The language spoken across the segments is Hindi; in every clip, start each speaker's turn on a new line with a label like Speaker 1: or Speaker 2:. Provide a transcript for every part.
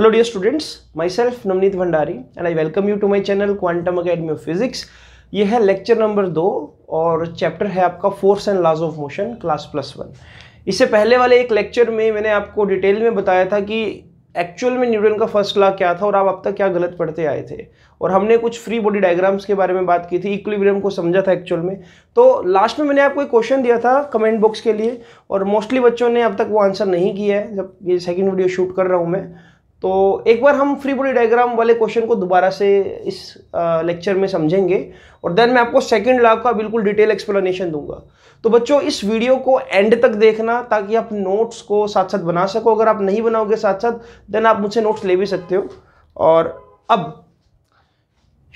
Speaker 1: Hello dear students myself Navneet Bhandari and I welcome you to my channel Quantum Academy of Physics ये है लेक्चर नंबर दो और चैप्टर है आपका force and laws of motion class plus one इससे पहले वाले एक लेक्चर में मैंने आपको डिटेल में बताया था कि एक्चुअल में न्यूटन का फर्स्ट लॉ क्या था और आप अब तक क्या गलत पढ़ते आए थे और हमने कुछ फ्री बॉडी डायग्राम्स के बारे में बात की थी इक्विलिब्रियम को समझा था एक्चुअल में तो लास्ट में मैंने आपको एक क्वेश्चन दिया था कमेंट बॉक्स के लिए और मोस्टली बच्चों ने अब तक वो आंसर नहीं किया है जब ये सेकेंड वीडियो शूट कर रहा हूँ मैं तो एक बार हम फ्री बॉडी डायग्राम वाले क्वेश्चन को दोबारा से इस लेक्चर में समझेंगे और देन मैं आपको सेकंड लाव का बिल्कुल डिटेल एक्सप्लेनेशन दूंगा तो बच्चों इस वीडियो को एंड तक देखना ताकि आप नोट्स को साथ साथ बना सको अगर आप नहीं बनाओगे साथ साथ देन आप मुझसे नोट्स ले भी सकते हो और अब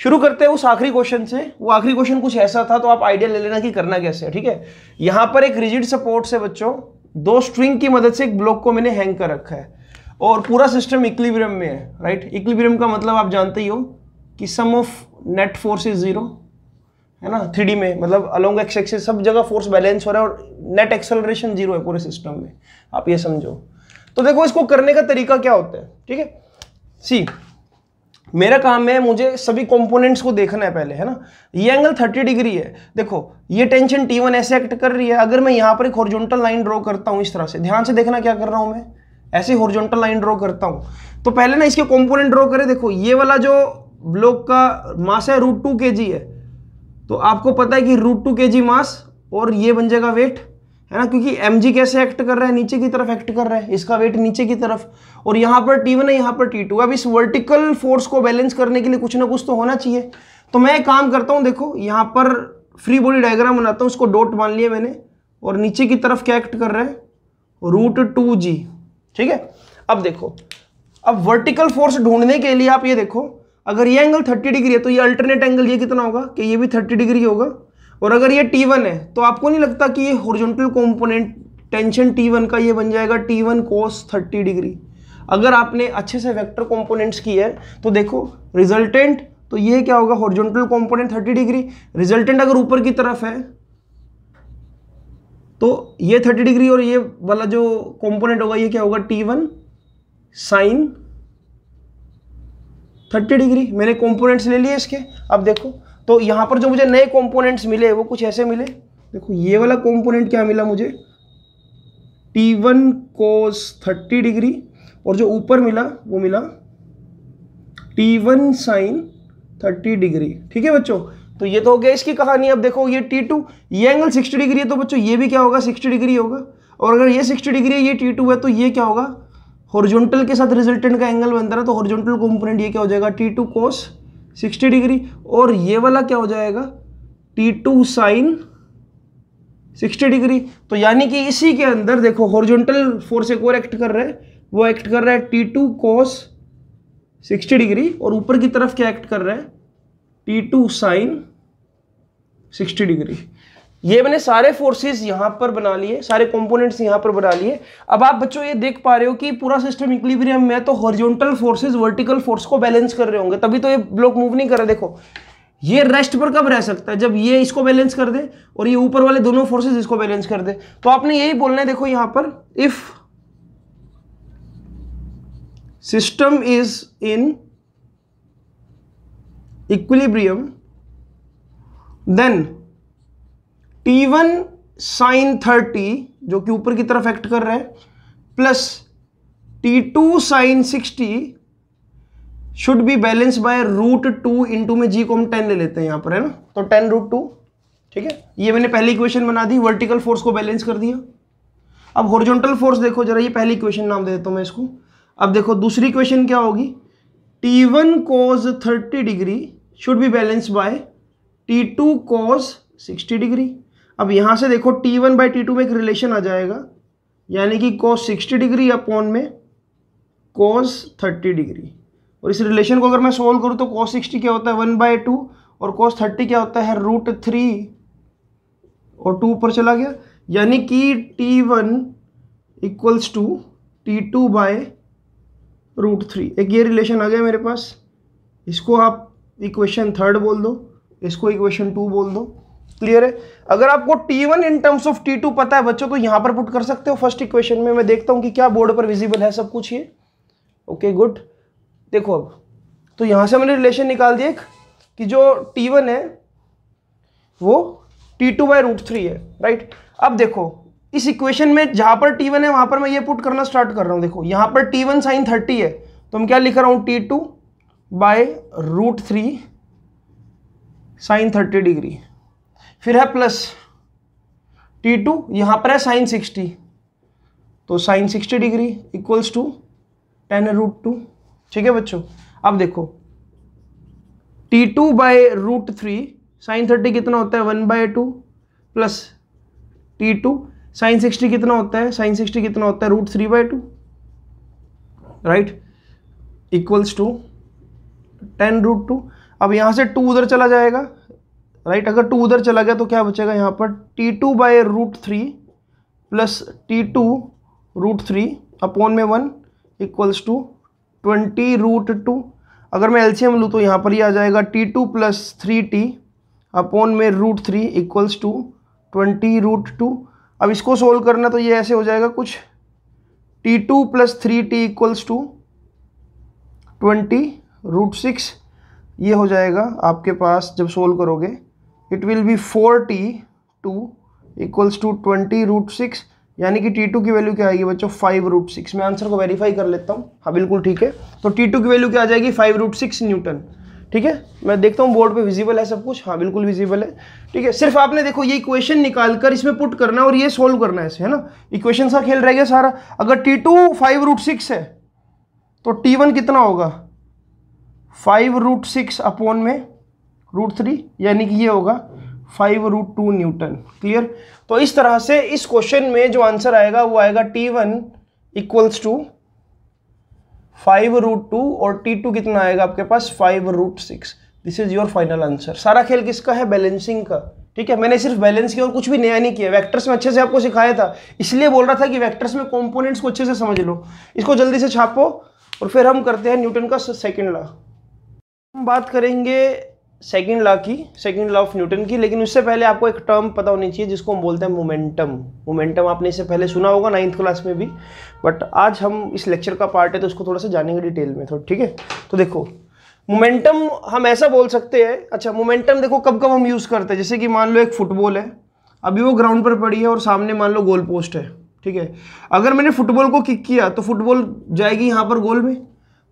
Speaker 1: शुरू करते हैं उस आखिरी क्वेश्चन से वो आखिरी क्वेश्चन कुछ ऐसा था तो आप आइडिया ले लेना कि करना कैसे है ठीक है यहाँ पर एक रिजिड सपोर्ट से बच्चों दो स्ट्रिंग की मदद से एक ब्लॉक को मैंने हैंग कर रखा है और पूरा सिस्टम इक्लिब्रियम में है राइट इक्लिब्रियम का मतलब आप जानते ही हो कि sum of net force is zero है ना थ्री में मतलब अलोंग एक्स एक्सेस सब जगह फोर्स बैलेंस हो रहा है और नेट एक्सेलरेशन जीरो है पूरे सिस्टम में आप ये समझो तो देखो इसको करने का तरीका क्या होता है ठीक है सी मेरा काम है मुझे सभी कंपोनेंट्स को देखना है पहले है ना ये एंगल 30 डिग्री है देखो ये टेंशन T1 ऐसे एक्ट कर रही है अगर मैं यहाँ पर एक हॉरिजॉन्टल लाइन ड्रॉ करता हूँ इस तरह से ध्यान से देखना क्या कर रहा हूँ मैं ऐसे हॉरिजॉन्टल लाइन ड्रॉ करता हूं तो पहले ना इसके कंपोनेंट ड्रॉ करें देखो ये वाला जो ब्लॉक का मास है रूट टू के है तो आपको पता है कि रूट टू के मास और ये बन जाएगा वेट है ना क्योंकि एम कैसे एक्ट कर रहा है नीचे की तरफ एक्ट कर रहा है इसका वेट नीचे की तरफ और यहाँ पर टी वन है यहाँ पर टी टू अब इस वर्टिकल फोर्स को बैलेंस करने के लिए कुछ ना कुछ तो होना चाहिए तो मैं काम करता हूँ देखो यहाँ पर फ्री बॉडी डायग्राम बनाता हूँ उसको डॉट मान लिया मैंने और नीचे की तरफ क्या एक्ट कर रहा है रूट टू जी ठीक है अब देखो अब वर्टिकल फोर्स ढूंढने के लिए आप ये देखो अगर ये एंगल 30 डिग्री है तो ये अल्टरनेट एंगल ये कितना होगा कि ये भी 30 डिग्री होगा और अगर ये T1 है तो आपको नहीं लगता कि ये हॉरिजॉन्टल कंपोनेंट टेंशन T1 का ये बन जाएगा T1 one cos thirty degree अगर आपने अच्छे से वेक्टर कंपोनेंट्स किए तो देखो रिजल्टेंट तो ये क्या होगा हॉरिजॉन्टल कंपोनेंट 30 डिग्री रिजल्टेंट अगर ऊपर की तरफ है तो ये थर्टी डिग्री और ये वाला जो कंपोनेंट होगा ये क्या होगा T one sine thirty degree मैंने कंपोनेंट्स ले लिए इसके अब देखो तो यहाँ पर जो मुझे नए कंपोनेंट्स मिले वो कुछ ऐसे मिले देखो ये वाला कंपोनेंट क्या मिला मुझे T one cos thirty degree और जो ऊपर मिला वो मिला T one sine thirty degree ठीक है बच्चों तो ये तो हो गया इसकी कहानी अब देखो ये टी टू ये एंगल सिक्सटी डिग्री है तो बच्चों ये भी क्या होगा सिक्सटी डिग्री होगा और अगर ये सिक्सटी डिग्री है ये टी टू है तो ये क्या होगा हॉरिजॉन्टल के साथ रिजल्टेंट का एंगल बनता है तो हॉरिजॉन्टल कॉम्पोनेंट ये क्या हो जाएगा T two cos sixty degree और ये वाला क्या हो जाएगा T two sine sixty degree तो यानी कि इसी के अंदर देखो हॉरिजॉन्टल फोर्स एक और एक्ट कर रहा है वो एक्ट कर रहा है T two cos sixty degree और ऊपर की तरफ क्या एक्ट कर रहा है T two sine sixty degree ये मैंने सारे फोर्सेस यहां पर बना लिए सारे कंपोनेंट्स यहां पर बना लिए अब आप बच्चों ये देख पा रहे हो कि पूरा सिस्टम इक्विलिब्रियम में तो हॉरिजॉन्टल फोर्सेस वर्टिकल फोर्स को बैलेंस कर रहे होंगे तभी तो ये ब्लॉक मूव नहीं कर रहे देखो ये रेस्ट पर कब रह सकता है जब ये इसको बैलेंस कर दे और ये ऊपर वाले दोनों फोर्सेज इसको बैलेंस कर दे तो आपने यही बोलना है देखो यहां पर if system is in equilibrium then T1 one sine thirty जो कि ऊपर की तरफ एक्ट कर रहा है plus T2 to sine sixty should be balance by root two into में जी को हम टेन ले लेते हैं यहां पर है ना तो टेन रूट टू ठीक है ये मैंने पहली इक्वेशन बना दी वर्टिकल फोर्स को बैलेंस कर दिया अब हॉरिजॉन्टल फोर्स देखो जरा ये पहली इक्वेशन नाम दे देता हूँ मैं इसको अब देखो दूसरी इक्वेशन क्या होगी T one cos thirty degree should be balance by T two cos sixty degree अब यहाँ से देखो T one by T two में एक रिलेशन आ जाएगा यानी कि कॉस सिक्सटी डिग्री अपॉन में कॉस थर्टी डिग्री और इस रिलेशन को अगर मैं सोल्व करूँ तो कॉस सिक्सटी क्या होता है वन बाय टू और कॉस थर्टी क्या होता है रूट थ्री और टू ऊपर चला गया यानी कि T one equals to T two by root three एक ये रिलेशन आ गया मेरे पास इसको आप इक्वेशन थर्ड बोल दो इसको इक्वेशन टू बोल दो क्लियर है अगर आपको T one in terms of T two पता है बच्चों तो यहां पर पुट कर सकते हो फर्स्ट इक्वेशन में मैं देखता हूं कि क्या बोर्ड पर विजिबल है सब कुछ ये ओके गुड देखो अब तो यहां से मैंने रिलेशन निकाल दिया एक कि जो टी वन है वो T two by root three है राइट अब देखो इस इक्वेशन में जहां पर टी वन है वहां पर मैं ये पुट करना स्टार्ट कर रहा हूँ देखो यहां पर टी वन साइन थर्टी है तो मैं क्या लिख रहा हूँ T two by root three sine thirty degree फिर है प्लस टी टू यहाँ पर है साइन सिक्सटी तो sine sixty degree equals to ten root two ठीक है बच्चों अब देखो T two by root three sine thirty कितना होता है one by two plus T two sine sixty कितना होता है साइन सिक्सटी कितना होता है root three by two right equals to ten root two अब यहाँ से टू उधर चला जाएगा राइट अगर टू उधर चला गया तो क्या बचेगा यहाँ पर T two by root three plus T two root three upon में one equals to twenty root two अगर मैं एलसीएम लूँ तो यहाँ पर ही आ जाएगा T two plus three T upon में root three equals to twenty root two अब इसको सोल्व करना तो ये ऐसे हो जाएगा कुछ T two plus three T equals to twenty root six ये हो जाएगा आपके पास जब सोल्व करोगे it will be four T two equals to twenty root six यानी कि टी टू की वैल्यू क्या आएगी बच्चों फाइव रूट सिक्स मैं आंसर को वेरीफाई कर लेता हूँ हाँ बिल्कुल ठीक है तो टी टू की वैल्यू क्या आ जाएगी फाइव रूट सिक्स न्यूटन ठीक है मैं देखता हूँ बोर्ड पे विजिबल है सब कुछ हाँ बिल्कुल विजिबल है ठीक है सिर्फ आपने देखो ये इक्वेशन निकाल कर इसमें पुट करना है और ये सोल्व करना है इसे है ना इक्वेशन सा खेल रहेगा सारा अगर T two five root six है तो टी वन कितना होगा फाइव रूट सिक्स अपॉन में रूट थ्री यानी कि ये होगा five root two Newton clear तो इस तरह से इस क्वेश्चन में जो आंसर आएगा वो आएगा T one equals to five root two और टी टू कितना आएगा आपके पास five root six this is your final answer सारा खेल किसका है बैलेंसिंग का ठीक है मैंने सिर्फ बैलेंस किया और कुछ भी नया नहीं किया वेक्टर्स में अच्छे से आपको सिखाया था इसलिए बोल रहा था कि वेक्टर्स में कंपोनेंट्स को अच्छे से समझ लो इसको जल्दी से छापो और फिर हम करते हैं न्यूटन का सेकेंड लॉ हम बात करेंगे सेकेंड लॉ की सेकेंड लॉ ऑफ न्यूटन की लेकिन उससे पहले आपको एक टर्म पता होनी चाहिए जिसको हम बोलते हैं मोमेंटम मोमेंटम आपने इससे पहले सुना होगा नाइन्थ क्लास में भी बट आज हम इस लेक्चर का पार्ट है तो उसको थोड़ा सा जानेंगे डिटेल में थोड़ा ठीक है तो देखो मोमेंटम हम ऐसा बोल सकते हैं अच्छा मोमेंटम देखो कब कब हम यूज़ करते हैं जैसे कि मान लो एक फुटबॉल है अभी वो ग्राउंड पर पड़ी है और सामने मान लो गोल पोस्ट है ठीक है अगर मैंने फुटबॉल को किक किया तो फुटबॉल जाएगी यहाँ पर गोल में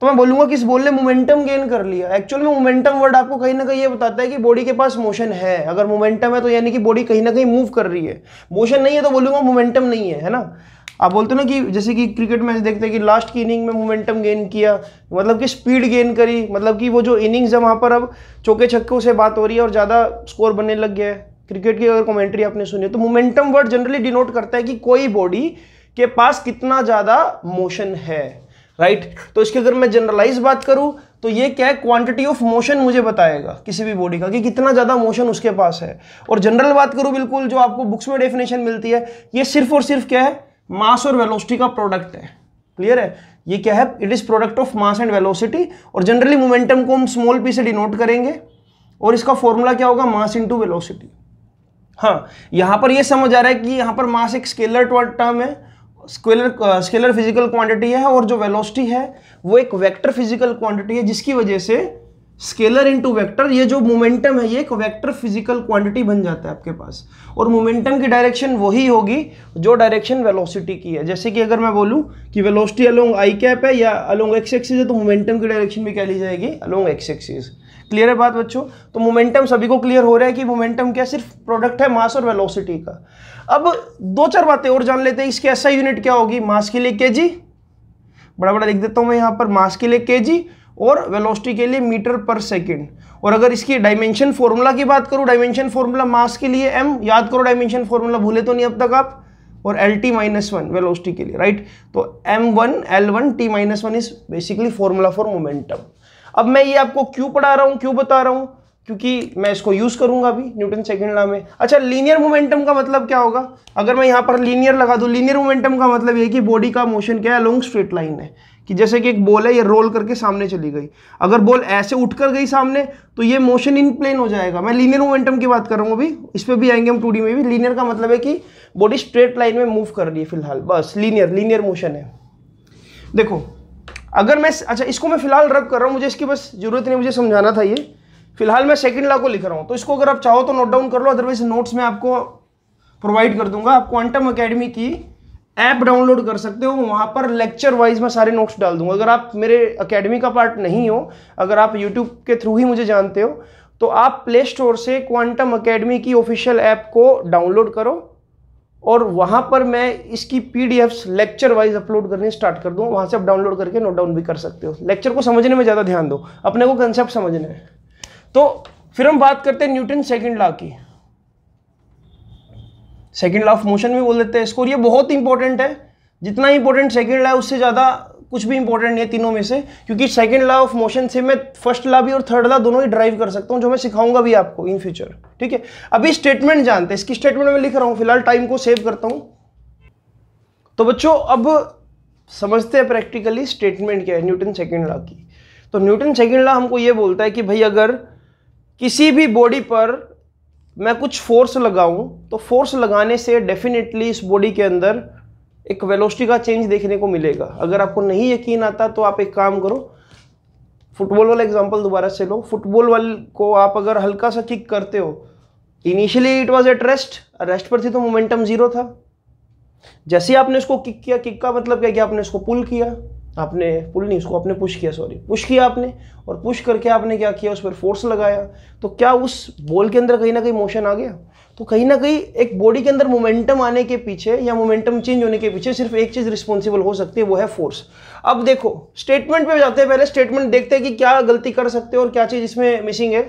Speaker 1: तो मैं बोलूंगा कि इस ने मोमेंटम गेन कर लिया एक्चुअल में मोमेंटम वर्ड आपको कहीं ना कहीं ये बताता है कि बॉडी के पास मोशन है अगर मोमेंटम है तो यानी कि बॉडी कहीं ना कहीं मूव कर रही है मोशन नहीं है तो बोलूंगा मोमेंटम नहीं है है ना आप बोलते ना कि जैसे कि क्रिकेट मैच देखते हैं कि लास्ट की इनिंग में मोमेंटम गेन किया मतलब कि स्पीड गेन करी मतलब कि वो जो इनिंग्स है वहाँ पर अब चौके छक्के से बात हो रही है और ज़्यादा स्कोर बनने लग गया है क्रिकेट की अगर कमेंट्री आपने सुनी तो मोमेंटम वर्ड जनरली डिनोट करता है कि कोई बॉडी के पास कितना ज़्यादा मोशन है राइट right? तो इसकी अगर मैं जनरलाइज बात करूं तो ये क्या है क्वांटिटी ऑफ मोशन मुझे बताएगा किसी भी बॉडी का कि कितना ज़्यादा मोशन उसके पास है और जनरल बात करूं बिल्कुल जो आपको बुक्स में डेफिनेशन मिलती है ये सिर्फ और सिर्फ क्या है मास और वेलोसिटी का प्रोडक्ट है क्लियर है ये क्या है it is product of mass and velocity और जनरली मोमेंटम को हम स्मॉल पी से डिनोट करेंगे और इसका फॉर्मूला क्या होगा मास इंटू वेलोसिटी हाँ यहां पर यह समझ आ रहा है कि यहां पर मास एक स्केलर टर्म है स्केलर स्केलर फिजिकल क्वांटिटी है और जो वेलोसिटी है वो एक वेक्टर फिजिकल क्वांटिटी है जिसकी वजह से स्केलर इनटू वेक्टर ये जो मोमेंटम है ये एक वेक्टर फिजिकल क्वांटिटी बन जाता है आपके पास और मोमेंटम की डायरेक्शन वही होगी जो डायरेक्शन वेलोसिटी की है जैसे कि अगर मैं बोलूं कि वेलोसिटी अलोंग आई कैप है या अलोंग एक्स एक्सिस है तो मोमेंटम की डायरेक्शन भी क्या ली जाएगी अलोंग एक्स एक्सिस क्लियर है बात बच्चों तो मोमेंटम सभी को क्लियर हो रहा है कि मोमेंटम क्या सिर्फ प्रोडक्ट है मास और वेलोसिटी का अब दो चार बातें और जान लेते हैं इसके ऐसा यूनिट क्या होगी मास के लिए के बड़ा बड़ा लिख देता हूँ मैं यहाँ पर मास के लिए के और वेलोसिटी के लिए मीटर पर सेकेंड और अगर इसकी डायमेंशन फॉर्मूला की बात करूँ डायमेंशन फॉर्मूला मास के लिए एम याद करो डायमेंशन फॉर्मूला भूले तो नहीं अब तक आप और L T minus one velocity के लिए राइट तो M one L one T minus one is basically formula for momentum अब मैं ये आपको क्यों पढ़ा रहा हूँ क्यों बता रहा हूँ क्योंकि मैं इसको यूज करूंगा अभी न्यूटन सेकेंड लॉ में अच्छा लीनियर मोमेंटम का मतलब क्या होगा अगर मैं यहाँ पर लीनियर लगा दूँ लीनियर मोमेंटम का मतलब ये कि बॉडी का मोशन क्या है लॉन्ग स्ट्रेट लाइन है कि जैसे कि एक बॉल है ये रोल करके सामने चली गई अगर बॉल ऐसे उठ कर गई सामने तो ये मोशन इन प्लेन हो जाएगा मैं लीनियर मोमेंटम की बात कर रहा हूँ अभी इस पर भी आएंगे हम टू में भी लीनियर का मतलब है कि बॉडी स्ट्रेट लाइन में मूव कर रही है फिलहाल बस लीनियर लीनियर मोशन है देखो अगर मैं अच्छा इसको मैं फिलहाल रब कर रहा हूँ मुझे इसकी बस जरूरत नहीं मुझे समझाना था ये फिलहाल मैं सेकंड लॉ को लिख रहा हूँ तो इसको अगर आप चाहो तो नोट डाउन कर लो अदरवाइज नोट्स में आपको प्रोवाइड कर दूंगा आप क्वांटम अकेडमी की ऐप डाउनलोड कर सकते हो वहाँ पर लेक्चर वाइज मैं सारे नोट्स डाल दूंगा अगर आप मेरे अकेडमी का पार्ट नहीं हो अगर आप यूट्यूब के थ्रू ही मुझे जानते हो तो आप प्ले स्टोर से क्वांटम अकेडमी की ऑफिशियल ऐप को डाउनलोड करो और वहां पर मैं इसकी पीडीएफ्स लेक्चर वाइज अपलोड करने स्टार्ट कर दूँ वहां से आप डाउनलोड करके नोट डाउन भी कर सकते हो लेक्चर को समझने में ज़्यादा ध्यान दो अपने को कंसेप्ट समझने में तो फिर हम बात करते हैं न्यूटन सेकेंड लॉ की सेकेंड लॉ ऑफ मोशन भी बोल देते हैं इसको ये बहुत इंपॉर्टेंट है जितना इंपॉर्टेंट सेकेंड लॉ है उससे ज़्यादा कुछ भी इंपॉर्टेंट नहीं है तीनों में से क्योंकि सेकंड लॉ ऑफ मोशन से मैं फर्स्ट लॉ भी और थर्ड लॉ दोनों ही ड्राइव कर सकता हूं जो मैं सिखाऊंगा भी आपको इन फ्यूचर ठीक है अभी स्टेटमेंट जानते हैं इसकी स्टेटमेंट में लिख रहा हूं फिलहाल टाइम को सेव करता हूं तो बच्चों अब समझते हैं प्रैक्टिकली स्टेटमेंट क्या है न्यूटन सेकेंड लॉ की तो न्यूटन सेकेंड लॉ हमको यह बोलता है कि भाई अगर किसी भी बॉडी पर मैं कुछ फोर्स लगाऊं तो फोर्स लगाने से डेफिनेटली इस बॉडी के अंदर एक वेलोसिटी का चेंज देखने को मिलेगा अगर आपको नहीं यकीन आता तो आप एक काम करो फुटबॉल वाला एग्जांपल दोबारा से लो फुटबॉल वाले को आप अगर हल्का सा किक करते हो initially it was at rest rest पर थी तो मोमेंटम जीरो था जैसे आपने इसको किक किया किक का मतलब क्या कि आपने उसको पुल किया आपने पुल नहीं उसको आपने पुश किया सॉरी पुश किया आपने और पुश करके आपने क्या किया उस पर फोर्स लगाया तो क्या उस बॉल के अंदर कहीं ना कहीं मोशन आ गया तो कहीं ना कहीं एक बॉडी के अंदर मोमेंटम आने के पीछे या मोमेंटम चेंज होने के पीछे सिर्फ एक चीज़ रिस्पॉन्सिबल हो सकती है वो है फोर्स अब देखो स्टेटमेंट पे जाते हैं पहले स्टेटमेंट देखते हैं कि क्या गलती कर सकते हैं और क्या चीज़ इसमें मिसिंग है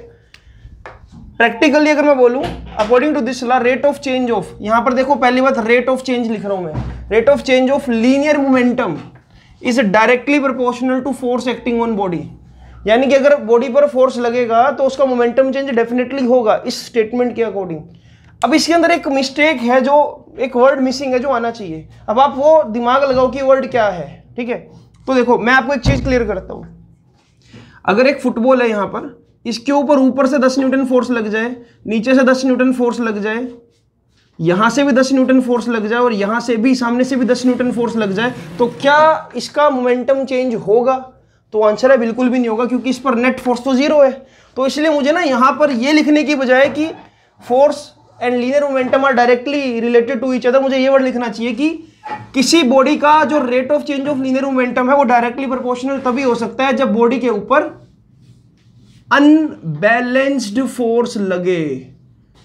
Speaker 1: प्रैक्टिकली अगर मैं बोलूँ according to this law rate of change of यहां पर देखो पहली बात रेट ऑफ चेंज लिख रहा हूँ मैं rate of change of linear momentum is directly proportional to force acting on body यानी कि अगर बॉडी पर फोर्स लगेगा तो उसका मोमेंटम चेंज डेफिनेटली होगा इस स्टेटमेंट के अकॉर्डिंग अब इसके अंदर एक मिस्टेक है जो एक वर्ड मिसिंग है जो आना चाहिए अब आप वो दिमाग लगाओ कि वर्ड क्या है ठीक है तो देखो मैं आपको एक चीज़ क्लियर करता हूं अगर एक फुटबॉल है यहां पर इसके ऊपर ऊपर से दस न्यूटन फोर्स लग जाए नीचे से दस न्यूटन फोर्स लग जाए यहां से भी दस न्यूटन फोर्स लग जाए और यहां से भी सामने से भी दस न्यूटन फोर्स लग जाए तो क्या इसका मोमेंटम चेंज होगा तो आंसर है बिल्कुल भी नहीं होगा क्योंकि इस पर नेट फोर्स तो जीरो है तो इसलिए मुझे ना यहां पर यह लिखने की बजाय कि force and linear momentum are directly related to each other मुझे यह वर्ड लिखना चाहिए कि किसी बॉडी का जो rate of change of linear momentum है वो डायरेक्टली प्रोपोर्शनल तभी हो सकता है जब बॉडी के ऊपर अनबैलेंस्ड फोर्स लगे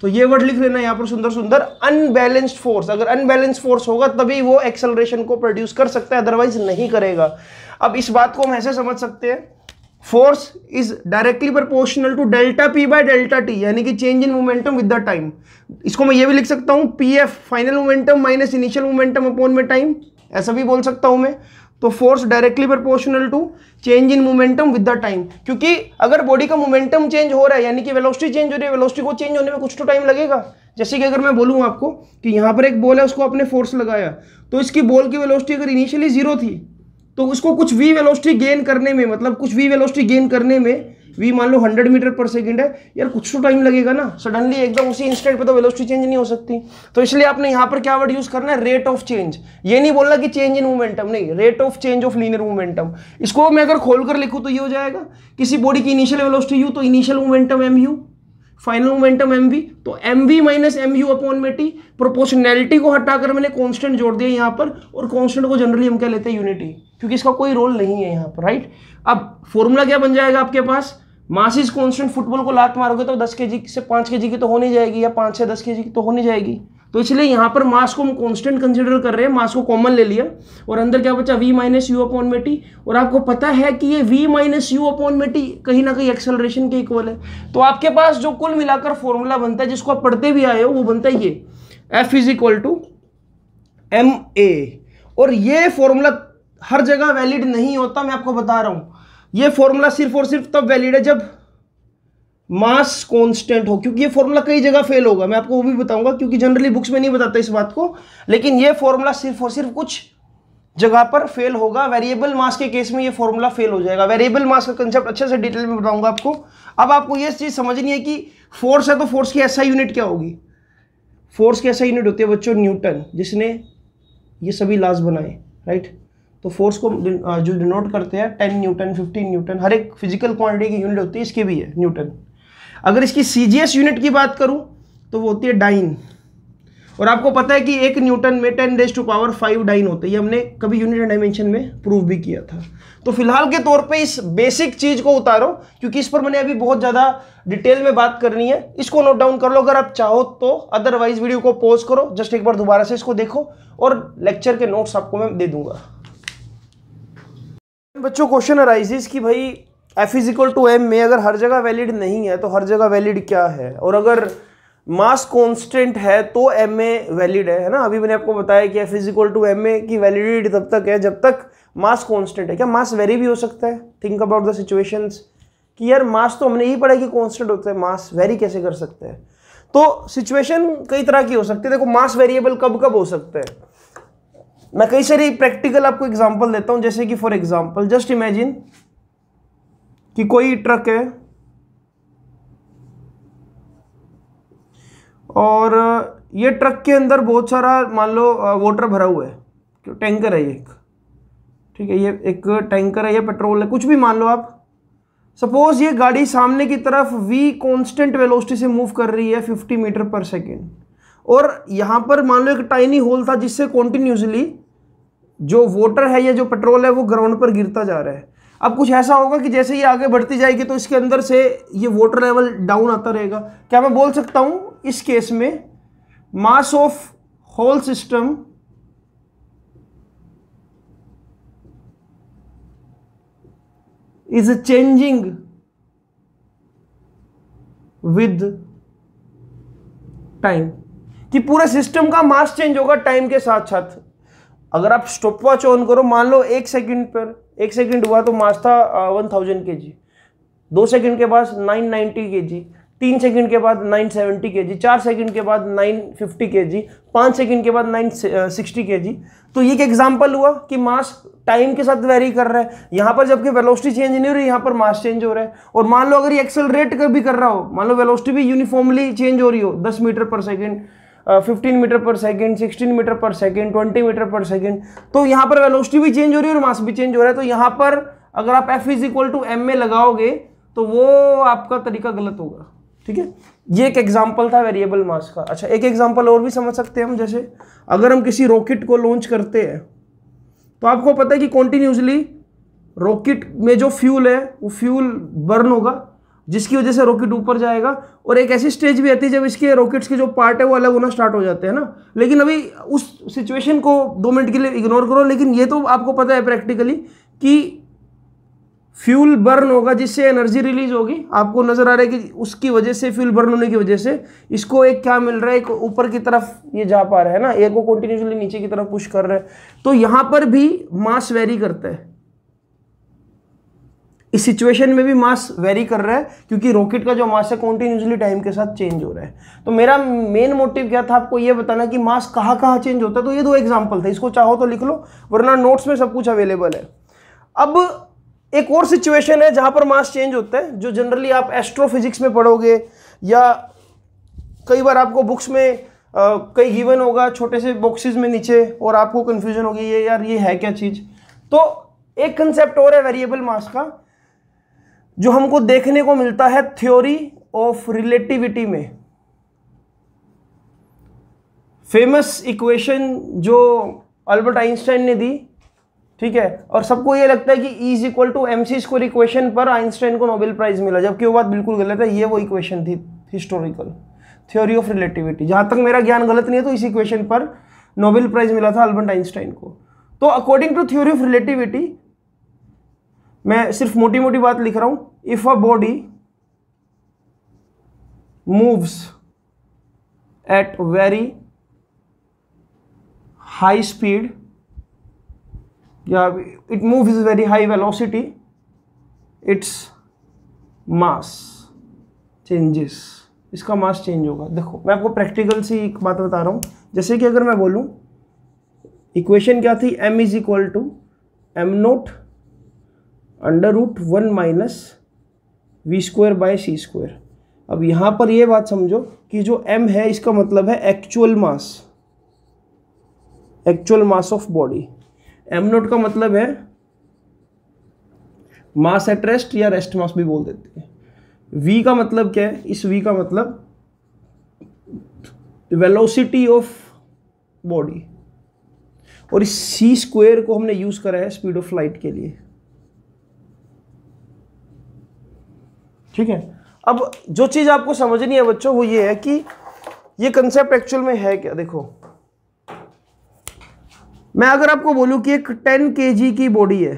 Speaker 1: तो ये वर्ड लिख लेना यहाँ पर सुंदर सुंदर अनबैलेंस्ड फोर्स अगर अनबैलेंस्ड फोर्स होगा तभी वो एक्सेलरेशन को प्रोड्यूस कर सकता है अदरवाइज नहीं करेगा अब इस बात को हम ऐसे समझ सकते हैं force is directly proportional to delta P by delta T यानी कि change in momentum with the time इसको मैं ये भी लिख सकता हूँ P F final momentum minus initial momentum upon में टाइम ऐसा भी बोल सकता हूँ मैं तो force directly proportional to change in momentum with the time क्योंकि अगर बॉडी का मोमेंटम चेंज हो रहा है यानी कि वेलोसिटी चेंज हो रही है वेलोसिटी को चेंज होने में कुछ तो टाइम लगेगा जैसे कि अगर मैं बोलूँ आपको कि यहाँ पर एक बॉल है उसको आपने फोर्स लगाया तो इसकी बॉल की वेलोसिटी अगर इनिशियली जीरो थी तो उसको कुछ वी वेलोसिटी गेन करने में मतलब कुछ वी वेलोसिटी गेन करने में वी मान लो हंड्रेड मीटर पर सेकेंड है यार कुछ तो टाइम लगेगा ना सडनली एकदम उसी इंस्टेंट पे तो वेलोसिटी चेंज नहीं हो सकती तो इसलिए आपने यहाँ पर क्या वर्ड यूज करना है रेट ऑफ चेंज ये नहीं बोलना कि चेंज इन मोमेंटम नहीं rate of change of linear momentum इसको मैं अगर खोल कर लिखूँ तो ये हो जाएगा किसी बॉडी की इनिशियल वेलोसिटी यू तो initial momentum M U final momentum M V तो M V minus M U upon में टी प्रोपोर्शनैलिटी को हटाकर मैंने कांस्टेंट जोड़ दिया यहाँ पर और कांस्टेंट को जनरली हम क्या लेते हैं यूनिटी क्योंकि इसका कोई रोल नहीं है यहाँ पर राइट अब फॉर्मूला क्या बन जाएगा आपके पास मासिस कॉन्स्टेंट फुटबॉल को लात मारोगे तो दस के से पाँच के की तो हो नहीं जाएगी या पाँच से दस के की तो हो नहीं जाएगी तो इसलिए यहाँ पर मास को हम कॉन्स्टेंट कंसिडर कर रहे हैं मास को कॉमन ले लिया और अंदर क्या बचा वी माइनस यू अपॉन मेटी और आपको पता है कि ये वी माइनस यू अपॉन मेटी कहीं ना कहीं एक्सेलरेशन के इक्वल है तो आपके पास जो कुल मिलाकर फॉर्मूला बनता है जिसको आप पढ़ते भी आए हो वो बनता है ये F is equal to M A और ये फॉर्मूला हर जगह वैलिड नहीं होता मैं आपको बता रहा हूँ ये फॉर्मूला सिर्फ और सिर्फ तब वैलिड है जब मास कांस्टेंट हो क्योंकि ये फॉर्मूला कई जगह फेल होगा मैं आपको वो भी बताऊंगा क्योंकि जनरली बुक्स में नहीं बताता इस बात को लेकिन ये फॉर्मूला सिर्फ और सिर्फ कुछ जगह पर फेल होगा वेरिएबल मास के केस में ये फॉर्मूला फेल हो जाएगा वेरिएबल मास का कंसेप्ट अच्छे से डिटेल में बताऊंगा आपको अब आपको ये चीज़ समझनी है कि फोर्स है तो फोर्स की ऐसा यूनिट क्या होगी फोर्स की ऐसा यूनिट होती है बच्चों न्यूटन जिसने ये सभी लाज बनाए राइट तो फोर्स को जो डिनोट करते हैं टेन न्यूटन फिफ्टीन न्यूटन हर एक फिजिकल क्वांटिटी की यूनिट होती है इसकी भी है न्यूटन अगर इसकी सी यूनिट की बात करूँ तो वो होती है डाइन और आपको पता है कि एक न्यूटन में ten raise to power five dyne होते ये हमने कभी यूनिट डायमेंशन में प्रूव भी किया था तो फिलहाल के तौर पे इस बेसिक चीज़ को उतारो क्योंकि इस पर मैंने अभी बहुत ज़्यादा डिटेल में बात करनी है इसको नोट डाउन कर लो अगर आप चाहो तो अदरवाइज वीडियो को पॉज करो जस्ट एक बार दोबारा से इसको देखो और लेक्चर के नोट्स आपको मैं दे दूंगा बच्चों क्वेश्चन अराइजिस कि भाई F is equal to M में अगर हर जगह वैलिड नहीं है तो हर जगह वैलिड क्या है और अगर मास कांस्टेंट है तो एम ए वैलिड है है ना अभी मैंने आपको बताया कि F is equal to M A की वैलिडिटी तब तक है जब तक मास कांस्टेंट है क्या मास वेरी भी हो सकता है थिंक अबाउट द सिचुएशंस कि यार मास तो हमने यही पढ़ा कि कॉन्स्टेंट होता है मास वेरी कैसे कर सकते हैं तो सिचुएशन कई तरह की हो सकती है देखो मास वेरिएबल कब कब हो सकते हैं मैं कई सारी प्रैक्टिकल आपको एग्जांपल देता हूं जैसे कि फॉर एग्जांपल जस्ट इमेजिन कि कोई ट्रक है और ये ट्रक के अंदर बहुत सारा मान लो वाटर भरा हुआ है टैंकर है एक ठीक है ये एक टैंकर है या पेट्रोल है कुछ भी मान लो आप सपोज ये गाड़ी सामने की तरफ वी कांस्टेंट वेलोसिटी से मूव कर रही है 50 मीटर पर सेकेंड और यहाँ पर मान लो एक टाइनी होल था जिससे कॉन्टिन्यूसली जो वोटर है या जो पेट्रोल है वो ग्राउंड पर गिरता जा रहा है अब कुछ ऐसा होगा कि जैसे ये आगे बढ़ती जाएगी तो इसके अंदर से ये वोटर लेवल डाउन आता रहेगा क्या मैं बोल सकता हूँ इस केस में mass of whole system is changing with time कि पूरा सिस्टम का मास चेंज होगा टाइम के साथ साथ अगर आप स्टॉप वॉच ऑन करो मान लो एक सेकंड पर एक सेकंड हुआ तो मास था वन थाउजेंड के जी दो सेकंड के बाद नाइन नाइन्टी के जी तीन सेकंड के बाद नाइन सेवेंटी के जी चार सेकंड के बाद नाइन फिफ्टी के जी पाँच सेकंड के बाद नाइन सिक्सटी के जी तो ये एक एग्जाम्पल हुआ कि मास टाइम के साथ वेरी कर रहा है यहाँ पर जबकि वेलोसिटी चेंज नहीं हो रही यहाँ पर मास चेंज हो रहा है और मान लो अगर ये एक्सेलरेट कर भी कर रहा हो मान लो वेलोसिटी भी यूनिफॉर्मली चेंज हो रही हो दस metre per second fifteen metre per second sixteen metre per second twenty metre per second तो यहाँ पर वेलोसिटी भी चेंज हो रही है और मास भी चेंज हो रहा है तो यहाँ पर अगर आप F is equal to M A लगाओगे तो वो आपका तरीका गलत होगा ठीक है ये एक एग्जाम्पल था वेरिएबल मास का अच्छा एक एग्जाम्पल और भी समझ सकते हैं हम जैसे अगर हम किसी रॉकेट को लॉन्च करते हैं तो आपको पता है कि कॉन्टिन्यूसली रॉकेट में जो फ्यूल है वो फ्यूल बर्न होगा जिसकी वजह से रॉकेट ऊपर जाएगा और एक ऐसी स्टेज भी आती है जब इसके रॉकेट्स के जो पार्ट है वो अलग होना स्टार्ट हो जाते हैं ना लेकिन अभी उस सिचुएशन को दो मिनट के लिए इग्नोर करो लेकिन ये तो आपको पता है प्रैक्टिकली कि फ्यूल बर्न होगा जिससे एनर्जी रिलीज होगी आपको नज़र आ रहा है कि उसकी वजह से फ्यूल बर्न होने की वजह से इसको एक क्या मिल रहा है एक ऊपर की तरफ ये जा पा रहा है ना एयर को कंटिन्यूसली नीचे की तरफ पुश कर रहा है तो यहाँ पर भी मास वेरी करता है इस सिचुएशन में भी मास वेरी कर रहा है क्योंकि रॉकेट का जो मास है कॉन्टिन्यूसली टाइम के साथ चेंज हो रहा है तो मेरा मेन मोटिव क्या था आपको ये बताना कि मास कहाँ कहाँ चेंज होता है तो ये दो एग्जाम्पल थे इसको चाहो तो लिख लो वरना नोट्स में सब कुछ अवेलेबल है अब एक और सिचुएशन है जहाँ पर मास चेंज होता है जो जनरली आप एस्ट्रोफिजिक्स में पढ़ोगे या कई बार आपको बुक्स में कई गिवन होगा छोटे से बॉक्सेस में नीचे और आपको कन्फ्यूजन होगी ये यार ये है क्या चीज़ तो एक कंसेप्ट और है वेरिएबल मास का जो हमको देखने को मिलता है थ्योरी ऑफ रिलेटिविटी में फेमस इक्वेशन जो अल्बर्ट आइंस्टाइन ने दी ठीक है और सबको ये लगता है कि is equal to M C square equation पर आइंस्टाइन को नोबेल प्राइज़ मिला जबकि वो बात बिल्कुल गलत है ये वो इक्वेशन थी हिस्टोरिकल थ्योरी ऑफ रिलेटिविटी जहां तक मेरा ज्ञान गलत नहीं है तो इस इक्वेशन पर नोबेल प्राइज़ मिला था अल्बर्ट आइंस्टाइन को तो according to theory of relativity मैं सिर्फ मोटी मोटी बात लिख रहा हूं if a body moves at very high speed या it move is very high velocity its mass changes इसका मास चेंज होगा देखो मैं आपको प्रैक्टिकल सी एक बात बता रहा हूँ जैसे कि अगर मैं बोलूँ इक्वेशन क्या थी m is equal to M nought under root one minus V square by C square अब यहाँ पर यह बात समझो कि जो एम है इसका मतलब है actual mass actual mass of body M nought का मतलब है मास एट रेस्ट या रेस्ट मास भी बोल देते हैं वी का मतलब क्या है इस वी का मतलब वेलोसिटी ऑफ बॉडी और इस सी स्क्वायर को हमने यूज़ करा है स्पीड ऑफ लाइट के लिए ठीक है अब जो चीज़ आपको समझनी है बच्चों वो ये है कि ये कंसेप्ट एक्चुअल में है क्या देखो मैं अगर आपको बोलूं कि एक 10 के की बॉडी है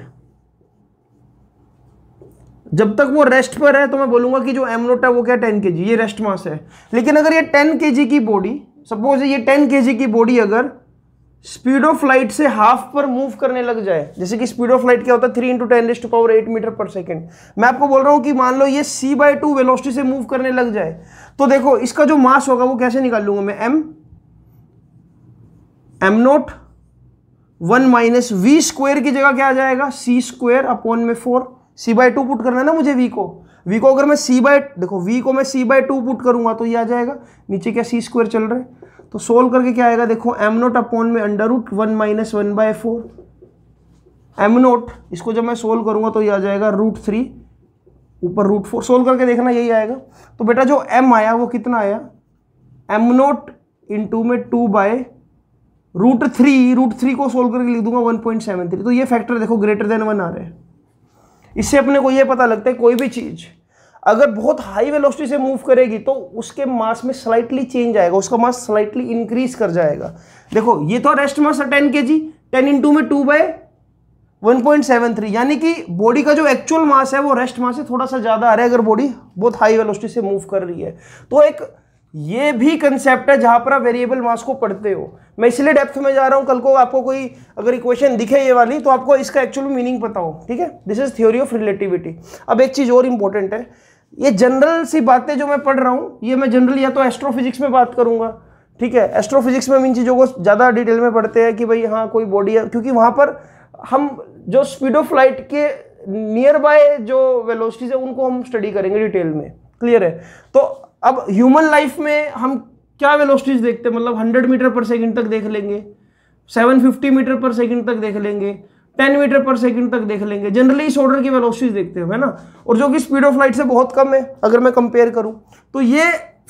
Speaker 1: जब तक वो रेस्ट पर है तो मैं बोलूंगा कि जो एम नोट है वो क्या टेन के जी ये रेस्ट मास है लेकिन अगर ये टेन के जी की बॉडी सपोज ये टेन के जी की बॉडी अगर स्पीड ऑफ लाइट से हाफ पर मूव करने लग जाए जैसे कि स्पीड ऑफ लाइट क्या होता है three into ten to power eight metre per second मैं आपको बोल रहा हूं कि मान लो ये सी बाई टू वेलोसिटी से मूव करने लग जाए तो देखो इसका जो मास होगा वो कैसे निकाल लूंगा मैं M M nought one minus V square की जगह क्या आ जाएगा सी स्क्वेयर अपॉन में four C by two put करना है ना मुझे वी को वी को अगर मैं सी बाय देखो वी को मैं सी बाय टू पुट करूंगा तो ये आ जाएगा नीचे क्या सी स्क्वेयर चल रहा है तो सोल्व करके क्या आएगा देखो एम नोट अपॉन में under root one minus one by four M nought इसको जब मैं सोल्व करूंगा तो ये आ जाएगा रूट थ्री ऊपर रूट फोर सोल्व करके देखना यही आएगा तो बेटा जो एम आया वो कितना आया एम नोट इन टू में two by root three root three को सोल्व करके लिख दूंगा वन पॉइंट सेवन थ्री तो ये फैक्टर देखो ग्रेटर देन वन आ रहे हैं इससे अपने को ये पता लगता है कोई भी चीज़ अगर बहुत हाई वेलोसिटी से मूव करेगी तो उसके मास में स्लाइटली चेंज आएगा उसका मास स्लाइटली इंक्रीज कर जाएगा देखो ये तो रेस्ट मास है ten K G ten into में टू बाय थ्री यानी कि बॉडी का जो एक्चुअल मास है वो रेस्ट मास से थोड़ा सा ज़्यादा आ रहा है अगर बॉडी बहुत हाई वेलोसिटी से मूव कर रही है तो एक ये भी कंसेप्ट है जहां पर आप वेरिएबल मास को पढ़ते हो मैं इसलिए डेप्थ में जा रहा हूं कल को आपको कोई अगर इक्वेशन दिखे ये वाली तो आपको इसका एक्चुअल मीनिंग पता हो ठीक है this is theory of relativity अब एक चीज़ और इंपॉर्टेंट है ये जनरल सी बातें जो मैं पढ़ रहा हूँ ये मैं जनरल या तो एस्ट्रोफिजिक्स में बात करूंगा ठीक है एस्ट्रोफिजिक्स में हम इन चीज़ों को ज़्यादा डिटेल में पढ़ते हैं कि भाई हाँ कोई बॉडी है क्योंकि वहां पर हम जो स्पीड ऑफ लाइट के नियर बाय जो वेलोसिटीज़ है उनको हम स्टडी करेंगे डिटेल में क्लियर है तो अब ह्यूमन लाइफ में हम क्या वेलोसिटीज देखते हैं मतलब 100 मीटर पर सेकंड तक देख लेंगे 750 मीटर पर सेकंड तक देख लेंगे 10 मीटर पर सेकंड तक देख लेंगे जनरली इस ऑर्डर की वेलोसिटीज देखते हैं है ना और जो कि स्पीड ऑफ लाइट से बहुत कम है अगर मैं कंपेयर करूं तो ये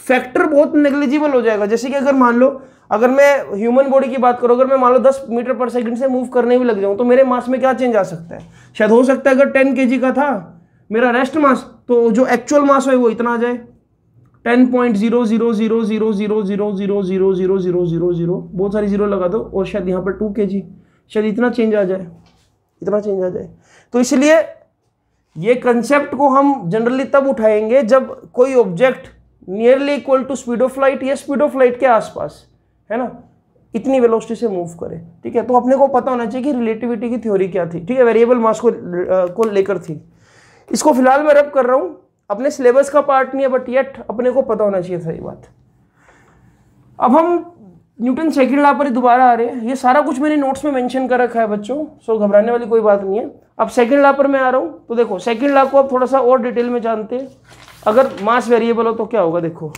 Speaker 1: फैक्टर बहुत नेग्लिजिबल हो जाएगा जैसे कि अगर मान लो अगर मैं ह्यूमन बॉडी की बात करूँ अगर मैं मान लो दस मीटर पर सेकंड से मूव करने भी लग जाऊँ तो मेरे मास में क्या चेंज आ सकता है शायद हो सकता है अगर टेन के का था मेरा रेस्ट मास तो जो एक्चुअल मास है वो इतना आ जाए ten point zero zero zero zero zero zero zero zero zero zero zero zero बहुत सारी जीरो लगा दो और शायद यहाँ पर टू के जी शायद इतना चेंज आ जाए इतना चेंज आ जाए तो इसलिए ये कंसेप्ट को हम जनरली तब उठाएंगे जब कोई object nearly equal to speed of light या स्पीड ऑफ लाइट के आसपास है ना इतनी वेलोसिटी से मूव करे ठीक है तो अपने को पता होना चाहिए कि रिलेटिविटी की थ्योरी क्या थी ठीक है वेरिएबल मास को को लेकर थी इसको फिलहाल मैं रब कर रहा हूँ अपने सिलेबस का पार्ट नहीं है बट येट अपने को पता होना चाहिए सारी बात अब हम न्यूटन सेकेंड लॉ पर दोबारा आ रहे हैं ये सारा कुछ मैंने नोट्स में मेंशन कर रखा है बच्चों सो घबराने वाली कोई बात नहीं है अब सेकेंड लॉ पर मैं आ रहा हूँ तो देखो सेकेंड लॉ को आप थोड़ा सा और डिटेल में जानते हैं अगर मास वेरिएबल हो तो क्या होगा देखो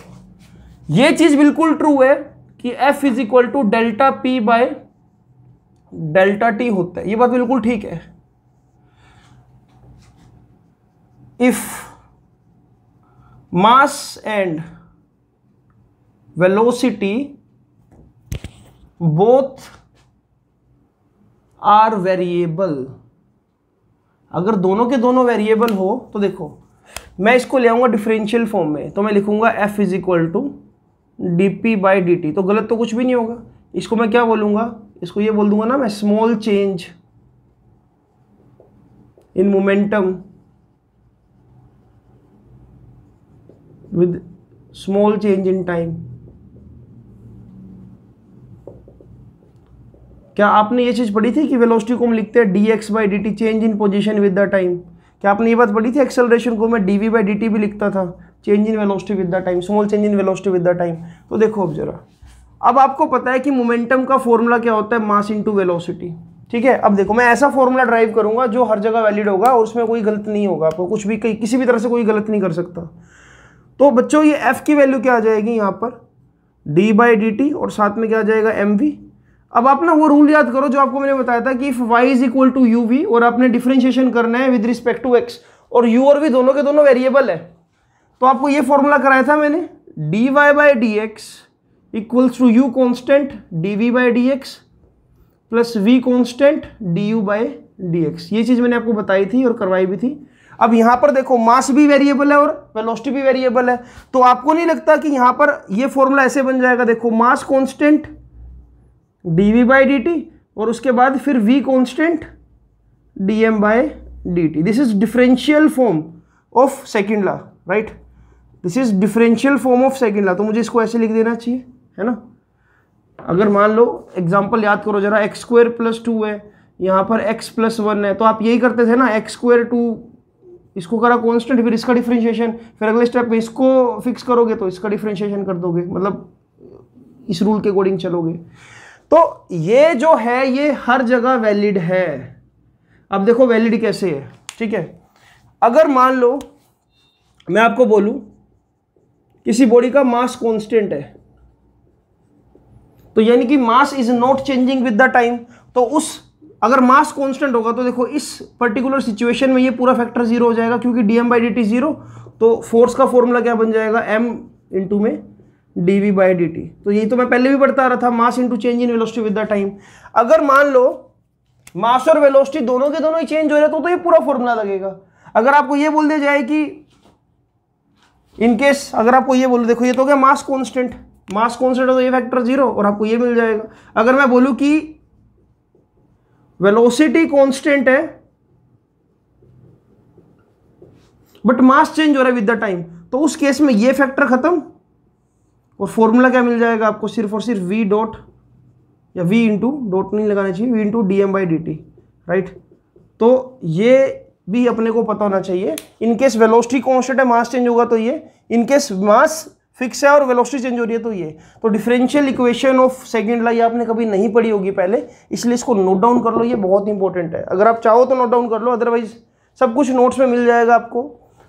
Speaker 1: ये चीज़ बिल्कुल ट्रू है कि F is equal to delta P by delta T होता है ये बात बिल्कुल ठीक है if mass and velocity both are variable अगर दोनों के दोनों वेरिएबल हो तो देखो मैं इसको ले आऊंगा डिफरेंशियल फॉर्म में तो मैं लिखूंगा F is equal to D P by D T तो गलत तो कुछ भी नहीं होगा इसको मैं क्या बोलूंगा इसको ये बोल दूंगा ना मैं small change in momentum with small change in time क्या आपने ये चीज़ पढ़ी थी कि वेलोसिटी को हम लिखते हैं D x by D T change in position with the time क्या आपने ये बात पढ़ी थी एक्सेलरेशन को मैं D we by D T भी लिखता था change in velocity with the time small change in velocity with the time तो देखो अब जरा अब आपको पता है कि मोमेंटम का फॉर्मूला क्या होता है मास इनटू वेलोसिटी ठीक है अब देखो मैं ऐसा फॉर्मूला ड्राइव करूंगा जो हर जगह वैलिड होगा और उसमें कोई गलत नहीं होगा आपको कुछ भी कहीं किसी भी तरह से कोई गलत नहीं कर सकता तो बच्चों ये एफ़ की वैल्यू क्या आ जाएगी यहाँ पर डी बाई डी टी और साथ में क्या आ जाएगा एम वी अब आप ना वो रूल याद करो जो आपको मैंने बताया था कि if y is equal to u v और आपने डिफ्रेंशिएशन करना है विद रिस्पेक्ट टू एक्स और यू और वी दोनों के दोनों वेरिएबल है तो आपको ये फॉर्मूला कराया था मैंने d y by d x equals to u constant d we by d x plus v constant d u by d x ये चीज़ मैंने आपको बताई थी और करवाई भी थी अब यहां पर देखो मास भी वेरिएबल है और वेलोसिटी भी वेरिएबल है तो आपको नहीं लगता कि यहां पर ये फॉर्मूला ऐसे बन जाएगा देखो mass constant d we by D t और उसके बाद फिर v constant d m by d t this is differential form of second law right this is differential form of second law तो मुझे इसको ऐसे लिख देना चाहिए है ना अगर मान लो एग्जाम्पल याद करो जरा एक्स स्क्वायर प्लस टू है यहाँ पर एक्स प्लस वन है तो आप यही करते थे ना एक्स स्क्वायर टू इसको करा कॉन्स्टेंट फिर इसका डिफ्रेंशिएशन फिर अगले स्टेप में इसको फिक्स करोगे तो इसका डिफ्रेंशिएशन कर दोगे मतलब इस रूल के अकॉर्डिंग चलोगे तो ये जो है ये हर जगह वैलिड है अब देखो वैलिड कैसे है ठीक है अगर मान लो मैं आपको बोलूं किसी बॉडी का मास कांस्टेंट है तो यानी कि mass is not changing with the time तो उस अगर मास कांस्टेंट होगा तो देखो इस पर्टिकुलर सिचुएशन में ये पूरा फैक्टर जीरो हो जाएगा क्योंकि d m by D t zero तो फोर्स का फॉर्मूला क्या बन जाएगा एम इंटू में d we by D T तो यही तो मैं पहले भी पढ़ता रहा था mass into change in velocity with the time अगर मान लो मास और वेलोसिटी दोनों के दोनों ही चेंज हो रहे तो, तो ये पूरा फॉर्मूला लगेगा अगर आपको ये बोल दिया जाए कि इनकेस अगर आपको ये बोलो देखो ये तो क्या मास कॉन्स्टेंट मास कॉन्स्टेंट हो तो ये फैक्टर जीरो और आपको ये मिल जाएगा अगर मैं बोलूँ कि वेलोसिटी कांस्टेंट है बट मास चेंज हो रहा है विद द टाइम तो उस केस में ये फैक्टर खत्म और फॉर्मूला क्या मिल जाएगा आपको सिर्फ और सिर्फ वी डॉट या वी इंटू डॉट नहीं लगाना चाहिए v into d m by D t right तो ये भी अपने को पता होना चाहिए इनकेस वेलोसिटी कॉन्स्टेंट है मास चेंज होगा तो ये इनकेस मास फिक्स है और वेलोसिटी चेंज हो रही है तो ये तो डिफरेंशियल इक्वेशन ऑफ सेकेंड लाई आपने कभी नहीं पढ़ी होगी पहले इसलिए इसको नोट डाउन कर लो ये बहुत इंपॉर्टेंट है अगर आप चाहो तो नोट डाउन कर लो अदरवाइज सब कुछ नोट्स में मिल जाएगा आपको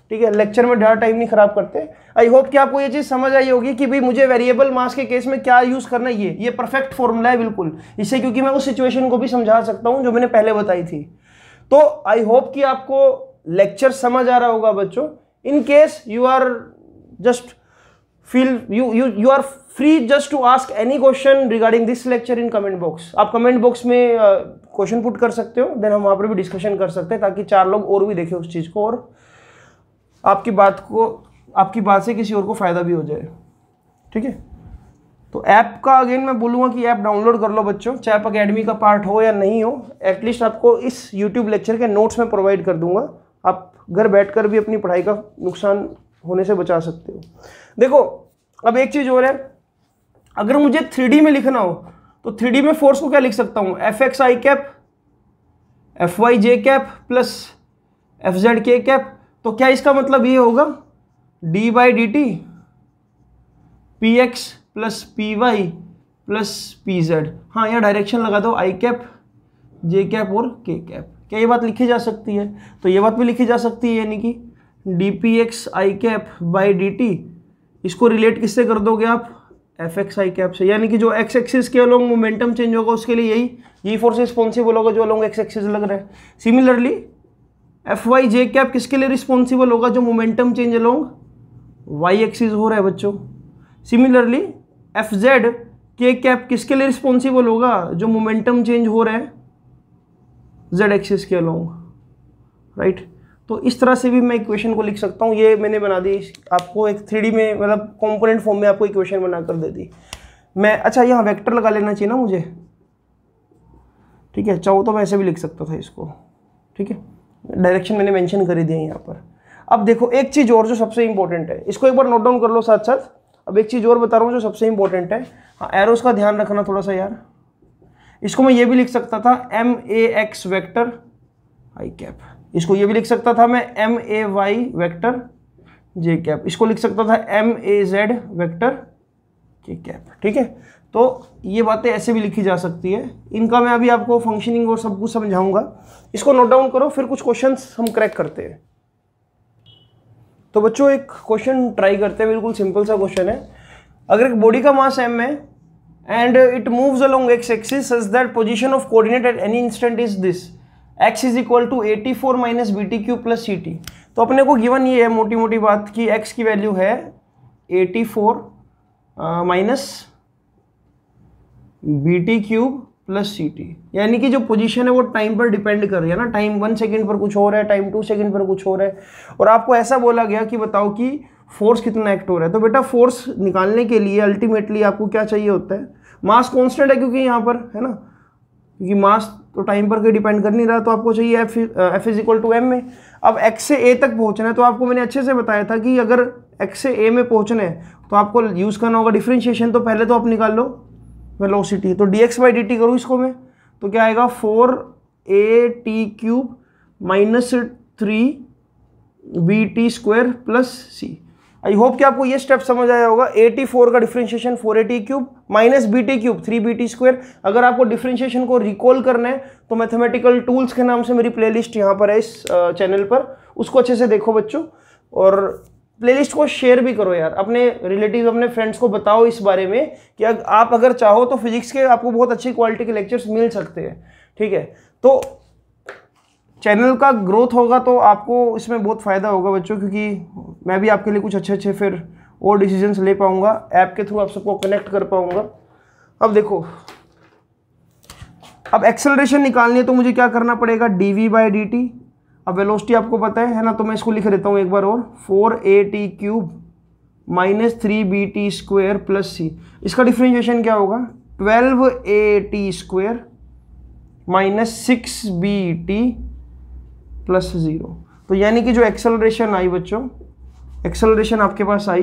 Speaker 1: ठीक है लेक्चर में ज़्यादा टाइम नहीं खराब करते आई होप कि आपको ये चीज़ समझ आई होगी कि भाई मुझे वेरिएबल मास के केस में क्या यूज़ करना है ये ये परफेक्ट फॉर्मूला है बिल्कुल इससे क्योंकि मैं उस सिचुएशन को भी समझा सकता हूँ जो मैंने पहले बताई थी तो आई होप कि आपको लेक्चर समझ आ रहा होगा बच्चों in case you are just feel you you you are free just to ask any question regarding this lecture in comment box आप कमेंट बॉक्स में क्वेश्चन uh, पुट कर सकते हो देन हम वहाँ पर भी डिस्कशन कर सकते हैं ताकि चार लोग और भी देखें उस चीज़ को और आपकी बात को आपकी बात से किसी और को फ़ायदा भी हो जाए ठीक है तो ऐप का अगेन मैं बोलूँगा कि ऐप डाउनलोड कर लो बच्चों चाहे आप अकेडमी का पार्ट हो या नहीं हो एटलीस्ट आपको इस यूट्यूब लेक्चर के नोट्स में प्रोवाइड कर दूंगा आप घर बैठकर भी अपनी पढ़ाई का नुकसान होने से बचा सकते हो देखो अब एक चीज और है अगर मुझे थ्री में लिखना हो तो थ्री में फोर्स को क्या लिख सकता हूं f x i cap f y j cap plus f z k cap तो क्या इसका मतलब ये होगा d by D t p x plus p y plus p z हाँ यह डायरेक्शन लगा दो आई कैप जे कैप और के कैप क्या ये बात लिखी जा सकती है तो ये बात भी लिखी जा सकती है यानी कि d p x i cap by D t इसको रिलेट किससे कर दोगे आप एफ एक्स आई कैप से यानी कि जो एक्स एक्सिस के अलोंग मोमेंटम चेंज होगा उसके लिए यही यही फोर्स रिस्पॉन्सिबल होगा जो अलोंग एक्स एक्सिस लग रहा है similarly f y j cap किसके लिए रिस्पॉन्सिबल होगा जो momentum change along y axis हो रहा है बच्चों similarly f z k cap किसके लिए रिस्पॉन्सिबल होगा जो मोमेंटम चेंज हो रहा है जेड एक्सिस के अलोंग राइट right? तो इस तरह से भी मैं इक्वेशन को लिख सकता हूँ ये मैंने बना दी आपको एक थ्री में मतलब कॉम्पोनेंट फॉर्म में आपको इक्वेशन बना कर दे दी मैं अच्छा यहाँ वैक्टर लगा लेना चाहिए ना मुझे ठीक है चाहो तो मैं ऐसे भी लिख सकता था इसको ठीक है डायरेक्शन मैंने मेंशन कर ही दिया यहाँ पर अब देखो एक चीज़ और जो सबसे इंपॉर्टेंट है इसको एक बार नोट डाउन कर लो साथ साथ अब एक चीज़ और बता रहा हूँ जो सबसे इंपॉर्टेंट है हाँ एरोस का ध्यान रखना थोड़ा सा यार इसको मैं ये भी लिख सकता था m a x vector i cap इसको ये भी लिख सकता था मैं m a y vector j cap इसको लिख सकता था m a z vector j cap ठीक है तो ये बातें ऐसे भी लिखी जा सकती है इनका मैं अभी आपको फंक्शनिंग और सब कुछ समझाऊंगा इसको नोट डाउन करो फिर कुछ क्वेश्चन हम क्रैक करते हैं तो बच्चों एक क्वेश्चन ट्राई करते हैं बिल्कुल सिंपल सा क्वेश्चन है अगर एक बॉडी का मास एम है and it moves along x axis such that position of coordinate at any instant is x is equal to a t four minus b t cube plus c t तो अपने को गिवन ये है मोटी मोटी बात कि x की वैल्यू है a t four minus b t cube plus c t यानी कि जो पोजीशन है वो टाइम पर डिपेंड कर रही है ना टाइम वन सेकेंड पर कुछ हो रहा है टाइम टू सेकेंड पर कुछ हो रहा है और आपको ऐसा बोला गया कि बताओ कि फोर्स कितना एक्ट हो रहा है तो बेटा फोर्स निकालने के लिए अल्टीमेटली आपको क्या चाहिए होता है मास कॉन्स्टेंट है क्योंकि यहाँ पर है ना क्योंकि मास तो टाइम पर कोई डिपेंड कर नहीं रहा तो आपको चाहिए f f is equal to M में अब एक्स से ए तक पहुंचना है तो आपको मैंने अच्छे से बताया था कि अगर एक्स से ए में पहुंचना है तो आपको यूज़ करना होगा डिफ्रेंशिएशन तो पहले तो आप निकाल लो वेलोसिटी तो d x by D t करूँ इसको मैं तो क्या आएगा four a t cube minus three b t square plus c I hope कि आपको ये स्टेप समझ आया होगा 84 का differentiation 480 cube minus b t cube three b t अगर आपको डिफ्रेंशिएशन को रिकॉल करना है तो मैथमेटिकल टूल्स के नाम से मेरी प्लेलिस्ट यहाँ पर है इस चैनल पर उसको अच्छे से देखो बच्चों और प्लेलिस्ट को शेयर भी करो यार अपने रिलेटिव अपने फ्रेंड्स को बताओ इस बारे में कि अग, आप अगर चाहो तो फिजिक्स के आपको बहुत अच्छी क्वालिटी के लेक्चर्स मिल सकते हैं ठीक है तो चैनल का ग्रोथ होगा तो आपको इसमें बहुत फ़ायदा होगा बच्चों क्योंकि मैं भी आपके लिए कुछ अच्छे अच्छे फिर और डिसीजंस ले पाऊँगा ऐप के थ्रू आप सबको कनेक्ट कर पाऊँगा अब देखो अब एक्सेलरेशन निकालनी है तो मुझे क्या करना पड़ेगा d we by D t अब वेलोसिटी आपको पता है है ना तो मैं इसको लिख देता हूँ एक बार और four a t cube minus three b t square plus c इसका डिफ्रेंशिएशन क्या होगा twelve a t square minus six b t plus zero तो यानी कि जो एक्सेलरेशन आई बच्चों एक्सेलरेशन आपके पास आई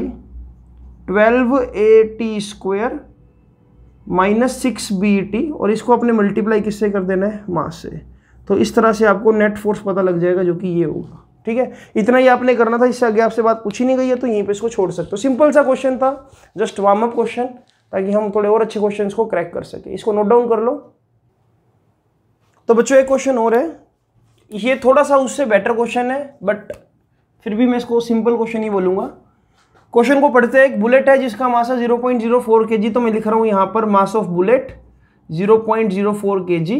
Speaker 1: twelve a t square minus six b t और इसको आपने मल्टीप्लाई किससे कर देना है मास से तो इस तरह से आपको नेट फोर्स पता लग जाएगा जो कि ये होगा ठीक है इतना ही आपने करना था इससे आगे आपसे बात पूछी नहीं गई है तो यहीं पे इसको छोड़ सकते हो सिंपल सा क्वेश्चन था जस्ट वार्म अप क्वेश्चन ताकि हम थोड़े और अच्छे क्वेश्चन को क्रैक कर सके इसको नोट डाउन कर लो तो बच्चों एक क्वेश्चन और है ये थोड़ा सा उससे बेटर क्वेश्चन है बट फिर भी मैं इसको सिंपल क्वेश्चन ही बोलूँगा क्वेश्चन को पढ़ते हैं एक बुलेट है जिसका मासा 0.04 पॉइंट तो मैं लिख रहा हूँ यहाँ पर mass of bullet 0.04 point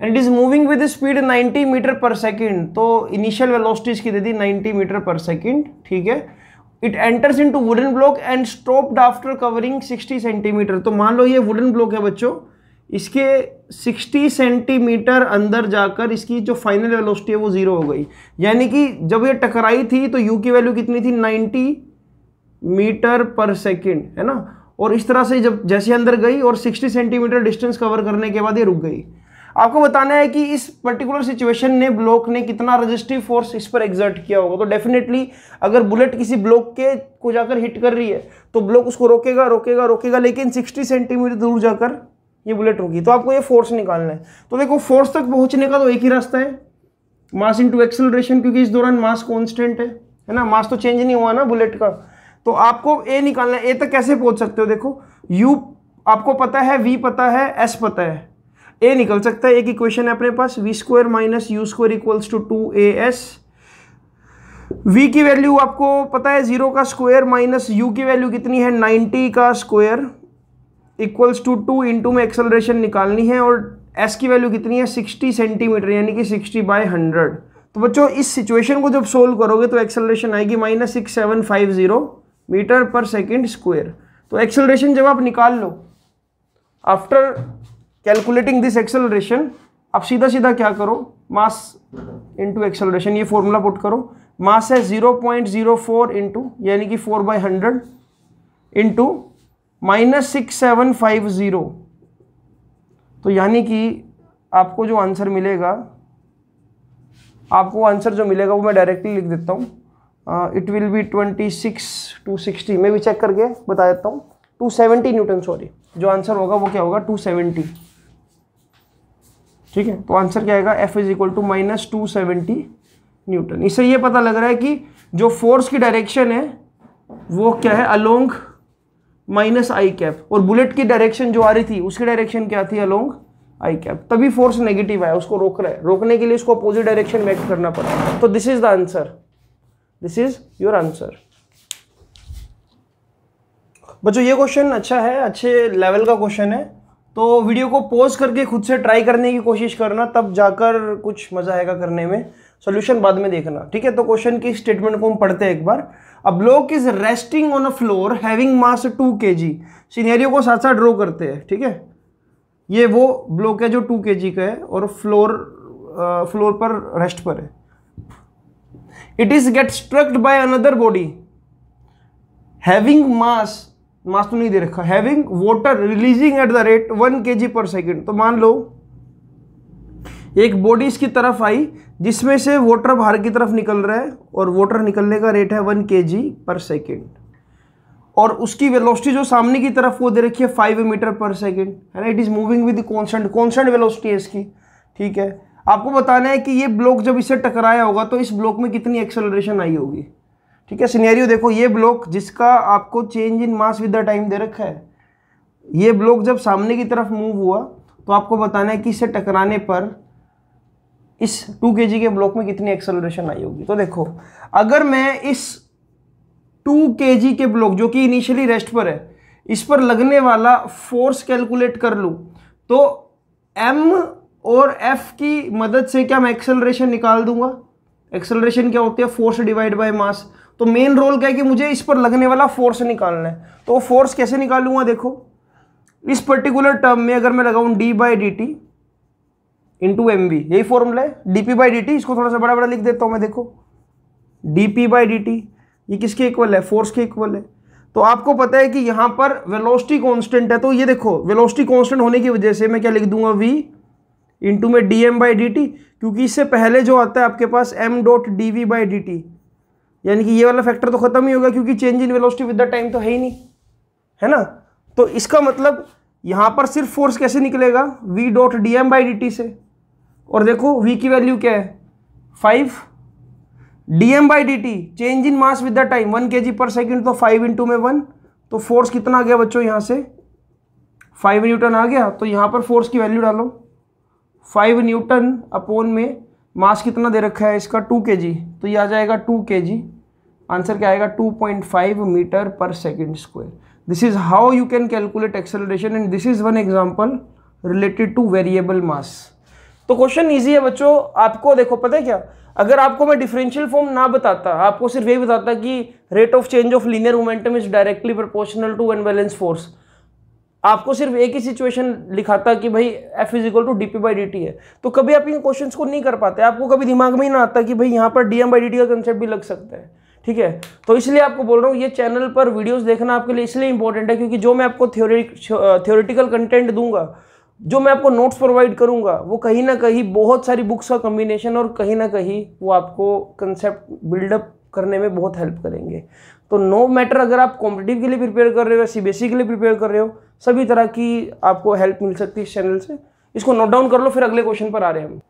Speaker 1: and is moving with speed 90 metre per second तो इनिशियल वेलोसिटी इसकी दे दी 90 मीटर पर सेकेंड ठीक है it enters into wooden block and stopped after covering 60 centimetre तो मान लो ये वुडन ब्लॉक है बच्चों इसके 60 सेंटीमीटर अंदर जाकर इसकी जो फाइनल वेलोसिटी है वो ज़ीरो हो गई यानी कि जब ये टकराई थी तो यू की वैल्यू कितनी थी 90 मीटर पर सेकंड है ना और इस तरह से जब जैसे अंदर गई और 60 सेंटीमीटर डिस्टेंस कवर करने के बाद ये रुक गई आपको बताना है कि इस पर्टिकुलर सिचुएशन ने ब्लॉक ने कितना रजिस्टिव फोर्स इस पर एग्जर्ट किया होगा तो डेफिनेटली अगर बुलेट किसी ब्लॉक के को जाकर हिट कर रही है तो ब्लॉक उसको रोकेगा रोकेगा रोकेगा लेकिन 60 सेंटीमीटर दूर जाकर ये बुलेट होगी तो आपको ये फोर्स निकालना है तो देखो फोर्स तक पहुंचने का तो एक ही रास्ता है मास टू एक्सेलरेशन क्योंकि इस दौरान मास कॉन्स्टेंट है है ना मास तो चेंज नहीं हुआ ना बुलेट का तो आपको ए निकालना है ए तक कैसे पहुंच सकते हो देखो यू आपको पता है वी पता है एस पता है ए निकल सकता है एक इक्वेशन है अपने पास v square minus u square equals to two a s v की वैल्यू आपको पता है जीरो का स्क्वायर माइनस यू की वैल्यू कितनी है नाइन्टी का square equals to two into में एक्सेलरेशन निकालनी है और एस की वैल्यू कितनी है सिक्सटी सेंटीमीटर यानी कि सिक्सटी बाई हंड्रेड तो बच्चों इस सिचुएशन को जब सोल्व करोगे तो एक्सेलरेशन आएगी minus six seven five zero metre per second square तो एक्सेलरेशन जब आप निकाल लो आफ्टर कैलकुलेटिंग दिस एक्सेलरेशन आप सीधा सीधा क्या करो मास इंटू एक्सेलरेशन ये फॉर्मूला पुट करो मास है zero point zero four into यानी कि four by hundred into minus six seven five zero तो यानी कि आपको जो आंसर मिलेगा आपको आंसर जो मिलेगा वो मैं डायरेक्टली लिख देता हूँ it will be twenty six two sixty मैं भी चेक करके बता देता हूँ टू सेवेंटी न्यूटन सॉरी जो आंसर होगा वो क्या होगा टू सेवेंटी ठीक है तो आंसर क्या आएगा f is equal to minus two seventy newton इससे ये पता लग रहा है कि जो फोर्स की डायरेक्शन है वो क्या है अलोंग माइनस आई कैप और बुलेट की डायरेक्शन जो आ रही थी उसकी डायरेक्शन क्या थी अलोंग आई कैप तभी फोर्स नेगेटिव आया उसको रोक रहा है रोकने के लिए उसको अपोजिट डायरेक्शन में एक्ट करना पड़ा तो this is the answer this is your answer बच्चों ये क्वेश्चन अच्छा है अच्छे लेवल का क्वेश्चन है तो वीडियो को पॉज करके खुद से ट्राई करने की कोशिश करना तब जाकर कुछ मज़ा आएगा करने में सोल्यूशन बाद में देखना ठीक है तो क्वेश्चन की स्टेटमेंट को हम पढ़ते हैं एक बार a block is resting on a floor having mass two के जी सीनेरियो को साथ साथ ड्रॉ करते हैं ठीक है ये वो ब्लॉक है जो टू के जी का है और फ्लोर आ, फ्लोर पर रेस्ट पर है it is get strucked by another body having mass mass तो नहीं दे रखा having water releasing at the rate one K G per second तो मान लो एक बॉडी इसकी तरफ आई जिसमें से वाटर बाहर की तरफ निकल रहा है और वाटर निकलने का रेट है वन के पर सेकेंड और उसकी वेलोसिटी जो सामने की तरफ वो दे रखी है फाइव मीटर पर सेकेंड है ना it is moving with constant constant velocity है इसकी ठीक है आपको बताना है कि ये ब्लॉक जब इसे टकराया होगा तो इस ब्लॉक में कितनी एक्सेलरेशन आई होगी ठीक है सिनेरियो देखो ये ब्लॉक जिसका आपको change in mass with the time दे रखा है ये ब्लॉक जब सामने की तरफ मूव हुआ तो आपको बताना है कि इसे टकराने पर इस टू के के ब्लॉक में कितनी एक्सेलरेशन आई होगी तो देखो अगर मैं इस टू के के ब्लॉक जो कि इनिशियली रेस्ट पर है इस पर लगने वाला फोर्स कैलकुलेट कर लूँ तो एम और एफ की मदद से क्या मैं एक्सेलरेशन निकाल दूंगा एक्सेलरेशन क्या होती है फोर्स डिवाइड बाय मास तो मेन रोल क्या है कि मुझे इस पर लगने वाला फोर्स निकालना है तो फोर्स कैसे निकालूंगा देखो इस पर्टिकुलर टर्म में अगर मैं लगाऊं d by D t into m v यही फॉर्मूला है d P by D t इसको थोड़ा सा बड़ा बड़ा लिख देता हूँ मैं देखो d P by D t ये किसके इक्वल है फोर्स के इक्वल है तो आपको पता है कि यहाँ पर वेलोसिटी कांस्टेंट है तो ये देखो वेलोसिटी कांस्टेंट होने की वजह से मैं क्या लिख दूंगा वी इंटू में d m by D t क्योंकि इससे पहले जो आता है आपके पास m dot d we by D t यानी कि ये वाला फैक्टर तो खत्म ही होगा क्योंकि change in velocity with the time तो है ही नहीं है ना तो इसका मतलब यहाँ पर सिर्फ फोर्स कैसे निकलेगा v dot d m by D t से और देखो वी की वैल्यू क्या है five d m by D T change in mass with the time one K G per second तो फाइव इंटू में वन तो फोर्स कितना आ गया बच्चों यहाँ से फाइव न्यूटन आ गया तो यहाँ पर फोर्स की वैल्यू डालो फाइव न्यूटन अपोन में मास कितना दे रखा है इसका टू के जी तो ये आ जाएगा टू के जी आंसर क्या आएगा two point five metre per second square this is how you can calculate acceleration and this is one example related to variable mass तो क्वेश्चन ईजी है बच्चों आपको देखो पता है क्या अगर आपको मैं डिफरेंशियल फॉर्म ना बताता आपको सिर्फ यही बताता कि rate of change of linear momentum is directly proportional to unbalance force आपको सिर्फ एक ही सिचुएशन लिखाता कि भाई F is equal to D P by D t है तो कभी आप इन क्वेश्चन को नहीं कर पाते आपको कभी दिमाग में ही ना आता कि भाई यहाँ पर d m by D t का कंसेप्ट भी लग सकता है ठीक है तो इसलिए आपको बोल रहा हूँ ये चैनल पर वीडियोज देखना आपके लिए इसलिए इंपॉर्टेंट है क्योंकि जो मैं आपको थ्योरी थ्योरिटिकल कंटेंट दूंगा जो मैं आपको नोट्स प्रोवाइड करूंगा वो कहीं ना कहीं बहुत सारी बुक्स का कम्बिनेशन और कहीं ना कहीं वो आपको कंसेप्ट बिल्डअप करने में बहुत हेल्प करेंगे तो नो मैटर अगर आप कॉम्पिटिटिव के लिए प्रिपेयर कर रहे हो या सी e के लिए प्रिपेयर कर रहे हो सभी तरह की आपको हेल्प मिल सकती है इस चैनल से इसको नोट डाउन कर लो फिर अगले क्वेश्चन पर आ रहे हैं हम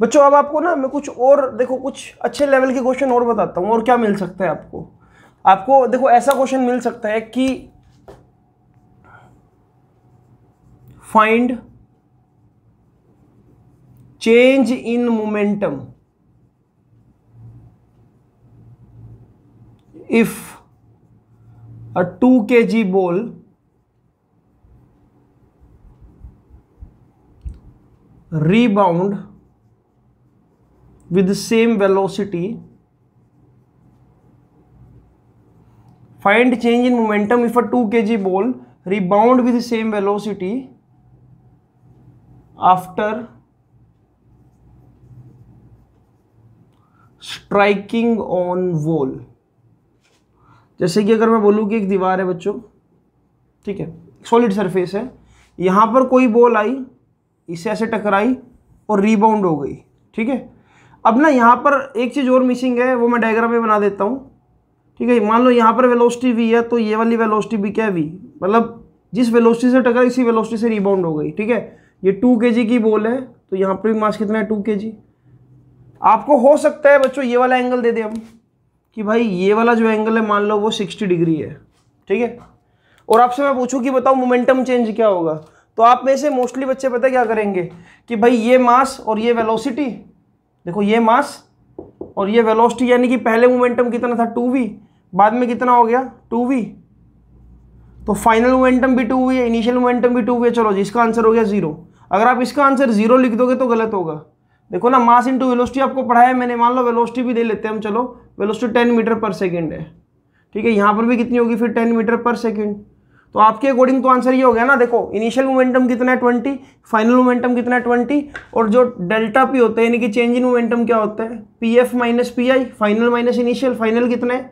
Speaker 1: बच्चों अब आपको ना मैं कुछ और देखो कुछ अच्छे लेवल के क्वेश्चन और बताता हूँ और क्या मिल सकता है आपको आपको देखो ऐसा क्वेश्चन मिल सकता है कि find change in momentum if a two के G ball rebound with same velocity find change in momentum if a two के G ball rebound with same velocity after striking on wall जैसे कि अगर मैं बोलूँ कि एक दीवार है बच्चों ठीक है सॉलिड सरफेस है यहाँ पर कोई बॉल आई इसे ऐसे टकराई और रीबाउंड हो गई ठीक है अब ना यहाँ पर एक चीज़ और मिसिंग है वो मैं डायग्राम में बना देता हूँ ठीक है मान लो यहाँ पर वेलोसिटी वी है तो ये वाली वेलोसिटी भी क्या है वी मतलब जिस वेलोसिटी से टकराई इसी वेलोसिटी से रीबाउंड हो गई ठीक है ये टू के की बोल है तो यहाँ पर भी मास कितना है टू के आपको हो सकता है बच्चों ये वाला एंगल दे दें हम कि भाई ये वाला जो एंगल है मान लो वो सिक्सटी डिग्री है ठीक है और आपसे मैं पूछूं कि बताओ मोमेंटम चेंज क्या होगा तो आप में से मोस्टली बच्चे पता क्या करेंगे कि भाई ये मास और ये वेलोसिटी देखो ये मास और ये वेलोसिटी यानी कि पहले मोमेंटम कितना था टू वी बाद में कितना हो गया टू वी तो फाइनल मोमेंटम भी टू हुई है इनिशियल मोमेंटम भी टू हुई है चलो जी इसका आंसर हो गया जीरो अगर आप इसका आंसर जीरो लिख दोगे तो गलत होगा देखो ना मास इनटू वेलोसिटी आपको पढ़ाया मैंने मान लो वेलोसिटी भी दे लेते हैं हम चलो velocity ten metre per second है ठीक है यहाँ पर भी कितनी होगी फिर टेन मीटर पर सेकेंड तो आपके अकॉर्डिंग तो आंसर ये हो गया ना देखो इनिशियल मोमेंटम कितना है ट्वेंटी फाइनल मोमेंटम कितना है ट्वेंटी और जो डेल्टा पी होता है यानी कि चेंज इन मोमेंटम क्या होता है p f minus p i final minus initial final कितना है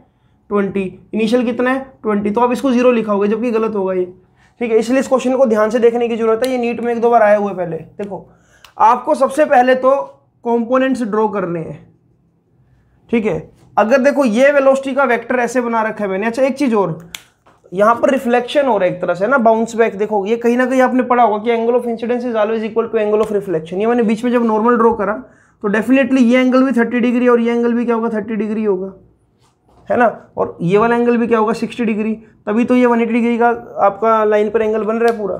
Speaker 1: ट्वेंटी इनिशियल कितना है ट्वेंटी तो आप इसको जीरो लिखाओगे जबकि गलत होगा ये ठीक है इसलिए इस क्वेश्चन को ध्यान से देखने की जरूरत है ये नीट में एक दो बार आए हुए पहले देखो आपको सबसे पहले तो कंपोनेंट्स ड्रॉ करने हैं ठीक है अगर देखो ये वेलोसिटी का वेक्टर ऐसे बना रखा है मैंने अच्छा एक चीज और यहां पर रिफ्लेक्शन हो रहा है एक तरह से ना बाउंस बैक देखो ये कहीं ना कहीं आपने पढ़ा होगा कि angle of incidence is always equal to angle of reflection ये मैंने बीच में जब नॉर्मल ड्रॉ करा तो डेफिनेटली ये एंगल भी थर्टी डिग्री और ये एंगल भी क्या होगा थर्टी डिग्री होगा है ना और ये वाला एंगल भी क्या होगा सिक्सटी डिग्री तभी तो ये वन एटी डिग्री का आपका लाइन पर एंगल बन रहा है पूरा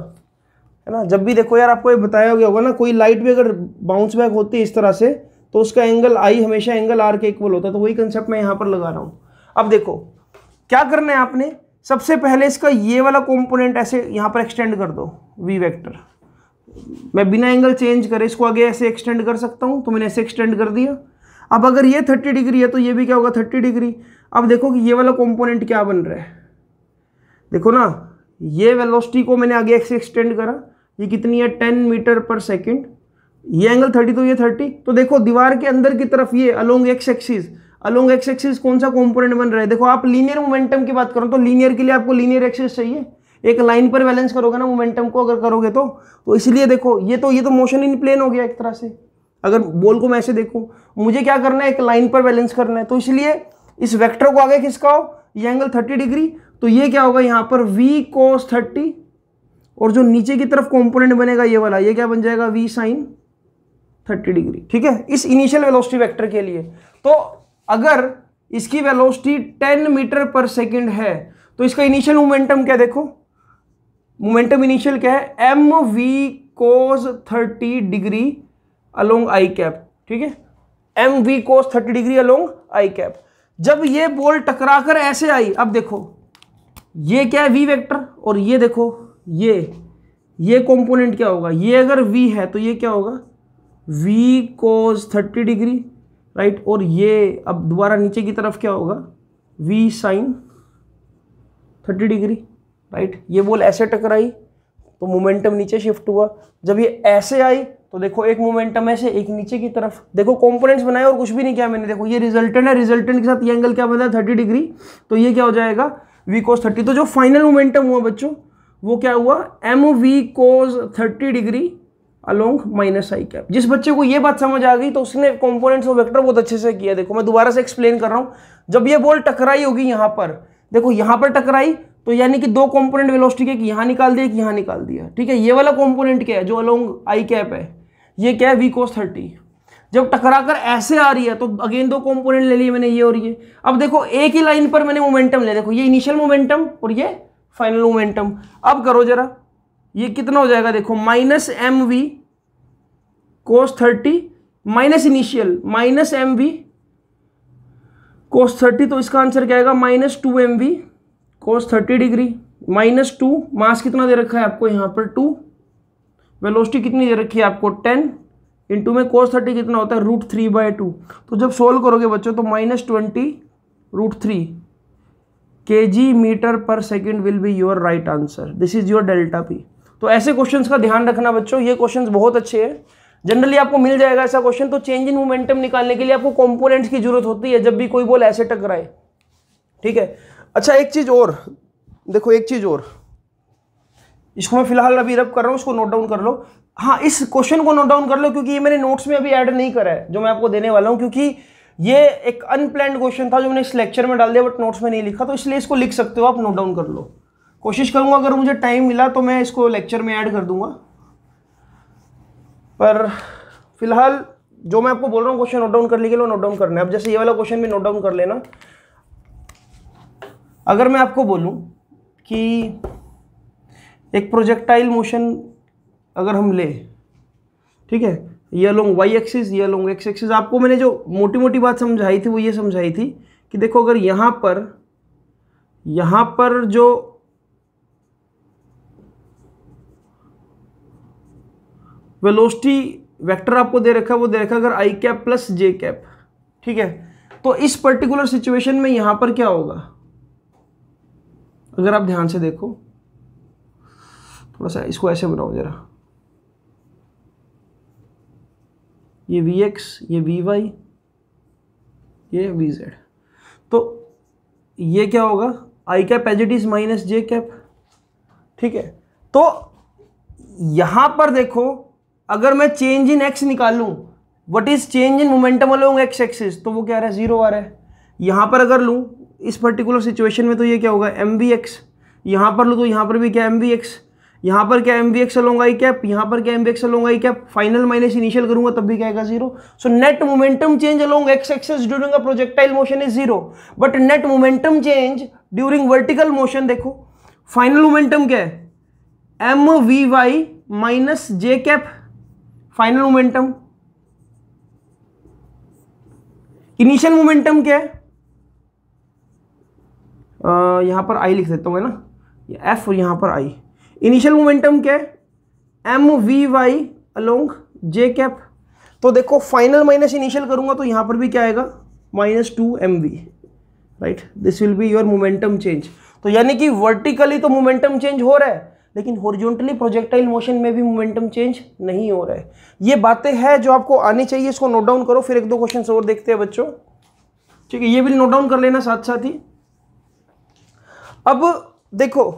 Speaker 1: है ना जब भी देखो यार आपको ये बताया गया होगा ना कोई लाइट भी अगर बाउंस बैक होती है इस तरह से तो उसका एंगल आई हमेशा एंगल आर के इक्वल होता है तो वही कंसेप्ट मैं यहाँ पर लगा रहा हूँ अब देखो क्या करना है आपने सबसे पहले इसका ये वाला कॉम्पोनेंट ऐसे यहाँ पर एक्सटेंड कर दो वी वैक्टर मैं बिना एंगल चेंज करे इसको आगे ऐसे एक्सटेंड कर सकता हूँ तो मैंने ऐसे एक्सटेंड कर दिया अब अगर ये थर्टी डिग्री है तो ये भी क्या होगा थर्टी डिग्री अब देखो कि ये वाला कंपोनेंट क्या बन रहा है देखो ना ये वेलोसिटी को मैंने आगे एक्स एक्सटेंड करा ये कितनी है टेन मीटर पर सेकेंड ये एंगल थर्टी तो ये थर्टी तो देखो दीवार के अंदर की तरफ ये along x axis along x axis कौन सा कॉम्पोनेंट बन रहा है देखो आप लीनियर मोमेंटम की बात करो तो लीनियर के लिए आपको लीनियर एक्सिस चाहिए एक लाइन पर बैलेंस करोगे ना मोमेंटम को अगर करोगे तो तो इसलिए देखो ये तो ये तो मोशन इन प्लेन हो गया एक तरह से अगर बॉल को मैं ऐसे देखूँ मुझे क्या करना है एक लाइन पर बैलेंस करना है तो इसलिए इस वेक्टर को आगे किसका हो ये एंगल थर्टी डिग्री तो ये क्या होगा यहाँ पर वी कोस थर्टी और जो नीचे की तरफ कंपोनेंट बनेगा ये वाला ये क्या बन जाएगा वी साइन थर्टी डिग्री ठीक है इस इनिशियल वेलोसिटी वेक्टर के लिए तो अगर इसकी velocity ten metre per second है तो इसका इनिशियल मोमेंटम क्या देखो मोमेंटम इनिशियल क्या है m v cos thirty degree along i cap ठीक है m v cos thirty degree along i cap जब ये बॉल टकरा कर ऐसे आई अब देखो ये क्या है वी वेक्टर और ये देखो ये ये कंपोनेंट क्या होगा ये अगर वी है तो ये क्या होगा v cos thirty degree right और ये अब दोबारा नीचे की तरफ क्या होगा v sine thirty degree right ये बॉल ऐसे टकराई तो मोमेंटम नीचे शिफ्ट हुआ जब ये ऐसे आई तो देखो एक मोमेंटम ऐसे एक नीचे की तरफ देखो कॉम्पोनेंट्स बनाए और कुछ भी नहीं किया मैंने देखो ये रिजल्टेंट है रिजल्टेंट के साथ ये एंगल क्या बनता है थर्टी डिग्री तो ये क्या हो जाएगा वी कोस थर्टी तो जो फाइनल मोमेंटम हुआ बच्चों वो क्या हुआ m v cos thirty degree along minus i cap जिस बच्चे को ये बात समझ आ गई तो उसने कॉम्पोनेंट्स और वेक्टर बहुत अच्छे से किया देखो मैं दोबारा से एक्सप्लेन कर रहा हूँ जब ये बॉल टकराई होगी यहाँ पर देखो यहाँ पर टकराई तो यानी कि दो कंपोनेंट वेलोसिटी के यहाँ निकाल दिया एक यहाँ निकाल दिया ठीक है ये वाला कंपोनेंट क्या है जो अलोंग आई कैप है ये क्या है वी कोस थर्टी जब टकरा कर ऐसे आ रही है तो अगेन दो कंपोनेंट ले लिए मैंने ये और ये अब देखो एक ही लाइन पर मैंने मोमेंटम लिया देखो ये इनिशियल मोमेंटम और ये फाइनल मोमेंटम अब करो जरा ये कितना हो जाएगा देखो minus m v cos thirty minus initial minus m v cos thirty तो इसका आंसर क्या आएगा minus two m v cos thirty degree minus two mass कितना दे रखा है आपको यहाँ पर टू वेलोसिटी कितनी दे रखी है आपको टेन इंटू में कोस थर्टी कितना होता है रूट थ्री बाय टू तो जब सोल्व करोगे बच्चों तो minus twenty root three k g meter per second will be your right answer this is your delta p तो ऐसे क्वेश्चन का ध्यान रखना बच्चों ये क्वेश्चन बहुत अच्छे हैं जनरली आपको मिल जाएगा ऐसा क्वेश्चन तो चेंज इन मोमेंटम निकालने के लिए आपको कंपोनेंट्स की जरूरत होती है जब भी कोई बोल ऐसे टकराए ठीक है अच्छा एक चीज़ और देखो एक चीज़ और इसको मैं फिलहाल अभी रब कर रहा हूँ इसको नोट डाउन कर लो हाँ इस क्वेश्चन को नोट डाउन कर लो क्योंकि ये मैंने नोट्स में अभी ऐड नहीं करा है जो मैं आपको देने वाला हूँ क्योंकि ये एक अनप्लान क्वेश्चन था जो मैंने इस लेक्चर में डाल दिया बट नोट्स में नहीं लिखा तो इसलिए इसको लिख सकते हो आप नोट डाउन कर लो कोशिश करूँगा अगर मुझे टाइम मिला तो मैं इसको लेक्चर में ऐड कर दूंगा पर फिलहाल जो मैं आपको बोल रहा हूँ क्वेश्चन नोट डाउन कर लीजिए नोट डाउन करना है अब जैसे ये वाला क्वेश्चन भी नोट डाउन कर लेना अगर मैं आपको बोलूँ कि एक प्रोजेक्टाइल मोशन अगर हम ले ठीक है ये अलोंग वाई एक्सिस ये अलोंग एक्स एक्सिस आपको मैंने जो मोटी मोटी बात समझाई थी वो ये समझाई थी कि देखो अगर यहाँ पर यहाँ पर जो वेलोसिटी वेक्टर आपको दे रखा है वो दे रखा अगर i cap plus j cap ठीक है तो इस पर्टिकुलर सिचुएशन में यहाँ पर क्या होगा अगर आप ध्यान से देखो थोड़ा सा इसको ऐसे बनाओ ज़रा ये वी एक्स ये वी वाई ये वी जेड तो ये क्या होगा i cap as it is minus j cap ठीक है तो यहां पर देखो अगर मैं चेंज इन एक्स निकालू what is change in momentum along x axis तो वो क्या आ रहा है ज़ीरो आ रहा है यहां पर अगर लू इस पर्टिकुलर सिचुएशन में तो ये क्या होगा एम वी एक्स यहां पर लू तो यहां पर भी क्या एम वी एक्स यहाँ पर क्या एम वी एक्सल होगा ई कैप यहाँ पर क्या एम वी एक्सल होगा e cap final minus initial करूंगा तब भी क्या आएगा zero so net momentum change along x axis during a projectile motion is zero but net momentum change during vertical motion देखो फाइनल मोमेंटम क्या है m v y minus j cap final momentum initial momentum क्या है आ, uh, यहां पर आई लिख देता हूं मैं ना एफ और यहां पर आई इनिशियल मोमेंटम क्या है m v y along j cap तो देखो फाइनल माइनस इनिशियल करूंगा तो यहां पर भी क्या आएगा minus two m v right this will be your momentum change तो यानी कि वर्टिकली तो मोमेंटम चेंज हो रहा है लेकिन हॉरिजॉन्टली प्रोजेक्टाइल मोशन में भी मोमेंटम चेंज नहीं हो रहा है ये बातें हैं जो आपको आनी चाहिए इसको नोट डाउन करो फिर एक दो क्वेश्चन और देखते हैं बच्चों ठीक है ये भी नोट डाउन कर लेना साथ साथ ही अब देखो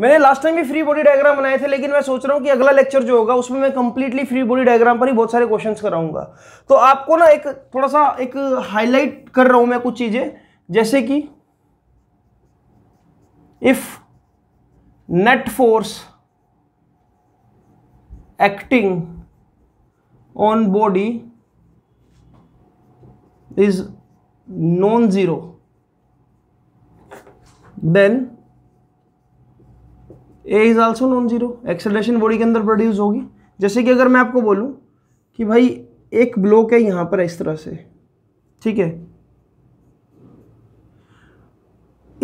Speaker 1: मैंने लास्ट टाइम भी फ्री बॉडी डायग्राम बनाए थे लेकिन मैं सोच रहा हूँ कि अगला लेक्चर जो होगा उसमें मैं कंप्लीटली फ्री बॉडी डायग्राम पर ही बहुत सारे क्वेश्चंस कराऊंगा तो आपको ना एक थोड़ा सा एक हाईलाइट कर रहा हूँ मैं कुछ चीज़ें जैसे कि if net force acting on body is non zero then a is also non zero acceleration बॉडी के अंदर प्रोड्यूस होगी जैसे कि अगर मैं आपको बोलूँ कि भाई एक ब्लॉक है यहाँ पर इस तरह से ठीक है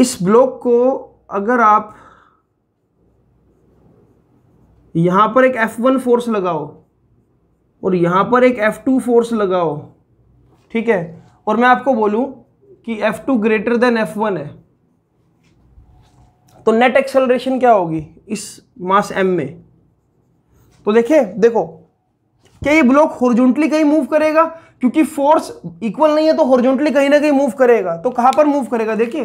Speaker 1: इस ब्लॉक को अगर आप यहां पर एक F1 फोर्स लगाओ और यहां पर एक F2 फोर्स लगाओ ठीक है और मैं आपको बोलूं कि F2 ग्रेटर देन F1 है तो नेट एक्सेलरेशन क्या होगी इस मास एम में तो देखिए देखो क्या ये ब्लॉक हॉरिजॉन्टली कहीं मूव करेगा क्योंकि फोर्स इक्वल नहीं है तो हॉरिजॉन्टली कहीं ना कहीं मूव करेगा तो कहां पर मूव करेगा देखिए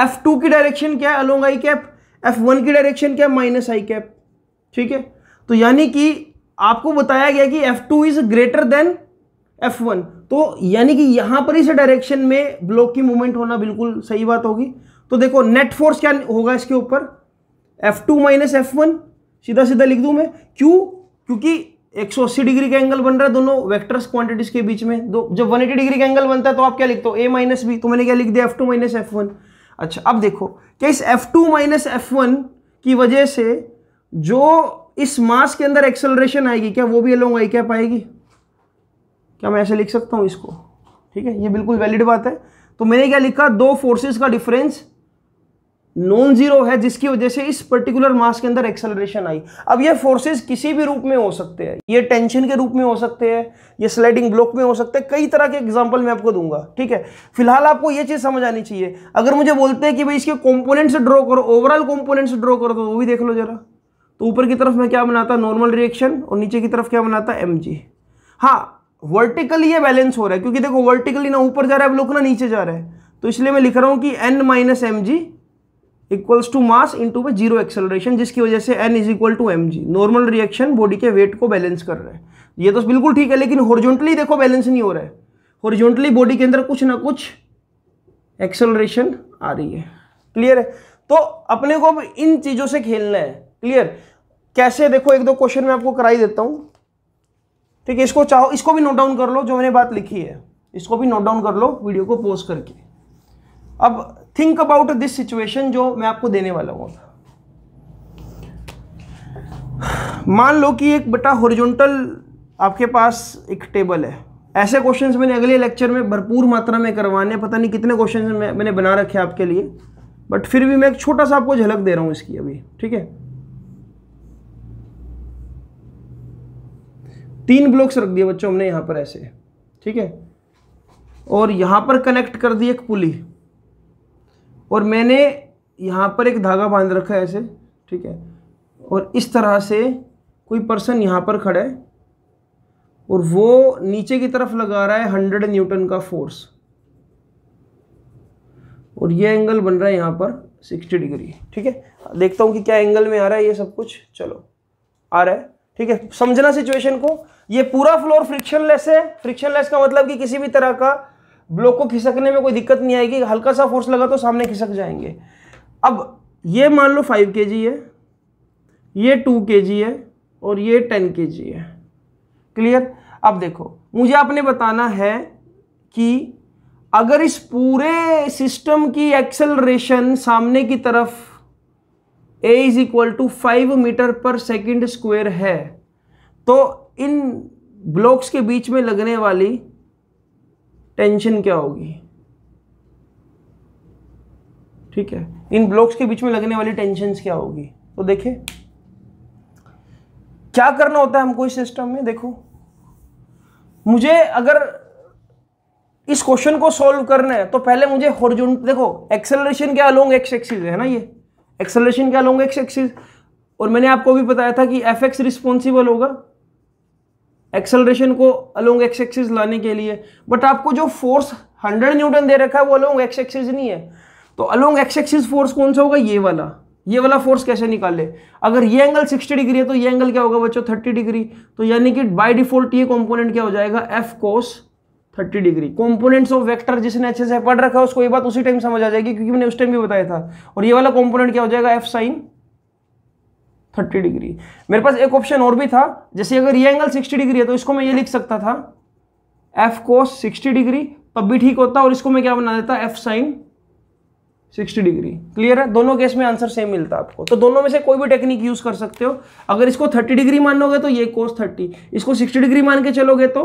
Speaker 1: एफ टू की डायरेक्शन क्या है along i cap f one की डायरेक्शन क्या है माइनस आई कैप ठीक है तो यानी कि आपको बताया गया कि f two is greater than f one तो यानी कि यहां पर इस डायरेक्शन में ब्लॉक की मूवमेंट होना बिल्कुल सही बात होगी तो देखो नेट फोर्स क्या होगा इसके ऊपर f two minus f one सीधा सीधा लिख दूं मैं क्यों क्योंकि 180 डिग्री का एंगल बन रहा है दोनों वेक्टर्स क्वांटिटीज के बीच में दो जब 180 डिग्री का एंगल बनता है तो आप क्या लिखते हो ए माइनस बी तो मैंने क्या लिख दिया f two minus f one अच्छा अब देखो क्या इस f two minus f one की वजह से जो इस मास के अंदर एक्सेलरेशन आएगी क्या वो भी अलोंग आई कैप आएगी क्या मैं ऐसे लिख सकता हूँ इसको ठीक है ये बिल्कुल वैलिड बात है तो मैंने क्या लिखा दो फोर्सेस का डिफरेंस नॉन जीरो है जिसकी वजह से इस पर्टिकुलर मास के अंदर एक्सेलरेशन आई अब ये फोर्सेस किसी भी रूप में हो सकते हैं ये टेंशन के रूप में हो सकते हैं ये स्लाइडिंग ब्लॉक में हो सकते हैं कई तरह के एग्जांपल मैं आपको दूंगा ठीक है फिलहाल आपको ये चीज़ समझ आनी चाहिए अगर मुझे बोलते हैं कि भाई इसके कॉम्पोनेंट्स ड्रॉ करो ओवरऑल कॉम्पोनेंट्स ड्रॉ करो तो वो भी देख लो जरा तो ऊपर की तरफ मैं क्या बनाता नॉर्मल रिएक्शन और नीचे की तरफ क्या बनाता एम जी हाँ वर्टिकली ये बैलेंस हो रहा है क्योंकि देखो वर्टिकली ना ऊपर जा रहा है ब्लॉक ना नीचे जा रहा है तो इसलिए मैं लिख रहा हूँ कि n minus m g equals to mass into में जीरो एक्सेलरेशन जिसकी वजह से n is equal to m g normal reaction body के वेट को बैलेंस कर रहे हैं ये तो बिल्कुल ठीक है लेकिन हॉरिजॉन्टली देखो बैलेंस नहीं हो रहा है हॉरिजॉन्टली बॉडी के अंदर कुछ ना कुछ एक्सेलरेशन आ रही है क्लियर है तो अपने को इन चीज़ों से खेलना है क्लियर कैसे देखो एक दो क्वेश्चन मैं आपको कराई देता हूँ ठीक है इसको चाहो इसको भी नोट डाउन कर लो जो मैंने बात लिखी है इसको भी नोट डाउन कर लो वीडियो को पोज करके अब थिंक अबाउट दिस सिचुएशन जो मैं आपको देने वाला हूं मान लो कि एक बटा हॉरिजॉन्टल आपके पास एक टेबल है ऐसे क्वेश्चंस मैंने अगले लेक्चर में भरपूर मात्रा में करवाने पता नहीं कितने क्वेश्चंस मैं मैंने बना रखे आपके लिए बट फिर भी मैं एक छोटा सा आपको झलक दे रहा हूं इसकी अभी ठीक है तीन ब्लॉक्स रख दिए बच्चों हमने यहां पर ऐसे ठीक है और यहां पर कनेक्ट कर दी एक पुली और मैंने यहाँ पर एक धागा बांध रखा है ऐसे ठीक है और इस तरह से कोई पर्सन यहाँ पर खड़ा है और वो नीचे की तरफ लगा रहा है हंड्रेड न्यूटन का फोर्स और ये एंगल बन रहा है यहाँ पर सिक्सटी डिग्री ठीक है देखता हूँ कि क्या एंगल में आ रहा है ये सब कुछ चलो आ रहा है ठीक है समझना सिचुएशन को ये पूरा फ्लोर फ्रिक्शनलेस है फ्रिक्शनलेस का मतलब कि किसी भी तरह का ब्लॉक को खिसकने में कोई दिक्कत नहीं आएगी हल्का सा फोर्स लगा तो सामने खिसक जाएंगे अब ये मान लो फाइव के जी है ये टू के जी है और ये टेन के जी है क्लियर अब देखो मुझे आपने बताना है कि अगर इस पूरे सिस्टम की एक्सेलरेशन सामने की तरफ a is equal to five metre per second square है तो इन ब्लॉक्स के बीच में लगने वाली टेंशन क्या होगी ठीक है इन ब्लॉक्स के बीच में लगने वाली टेंशन क्या होगी तो देखिए क्या करना होता है हमको इस सिस्टम में देखो मुझे अगर इस क्वेश्चन को सॉल्व करना है तो पहले मुझे हॉर्जोन देखो एक्सेलरेशन क्या लोंग एक्स एक्सिस है ना ये एक्सेलरेशन क्या लोंग एक्स एक्सिस और मैंने आपको भी बताया था कि एफ एक्स रिस्पॉन्सिबल होगा एक्सेलरेशन को अलोंग एक्स एक्सिस लाने के लिए बट आपको जो फोर्स 100 न्यूटन दे रखा है वो अलोंग एक्स एक्सिस नहीं है तो अलोंग एक्स एक्सिस फोर्स कौन सा होगा ये वाला ये वाला फोर्स कैसे निकाले अगर ये एंगल 60 डिग्री है तो ये एंगल क्या होगा बच्चों 30 डिग्री तो यानी कि बाय डिफॉल्ट ये कंपोनेंट क्या हो जाएगा f cos 30 degree components of vector जिसने अच्छे से पढ़ रखा है उसको ये बात उसी टाइम समझ आ जाएगी क्योंकि मैंने उस टाइम भी बताया था और ये वाला कंपोनेंट क्या हो जाएगा एफ साइन थर्टी डिग्री मेरे पास एक ऑप्शन और भी था जैसे अगर ये एंगल सिक्सटी डिग्री है तो इसको मैं ये लिख सकता था एफ कोस सिक्सटी डिग्री तब भी ठीक होता और इसको मैं क्या बना देता f sine sixty degree clear है दोनों केस में आंसर सेम मिलता आपको तो दोनों में से कोई भी टेक्निक यूज कर सकते हो अगर इसको थर्टी डिग्री मानोगे तो ये कोस थर्टी इसको सिक्सटी डिग्री मान के चलोगे तो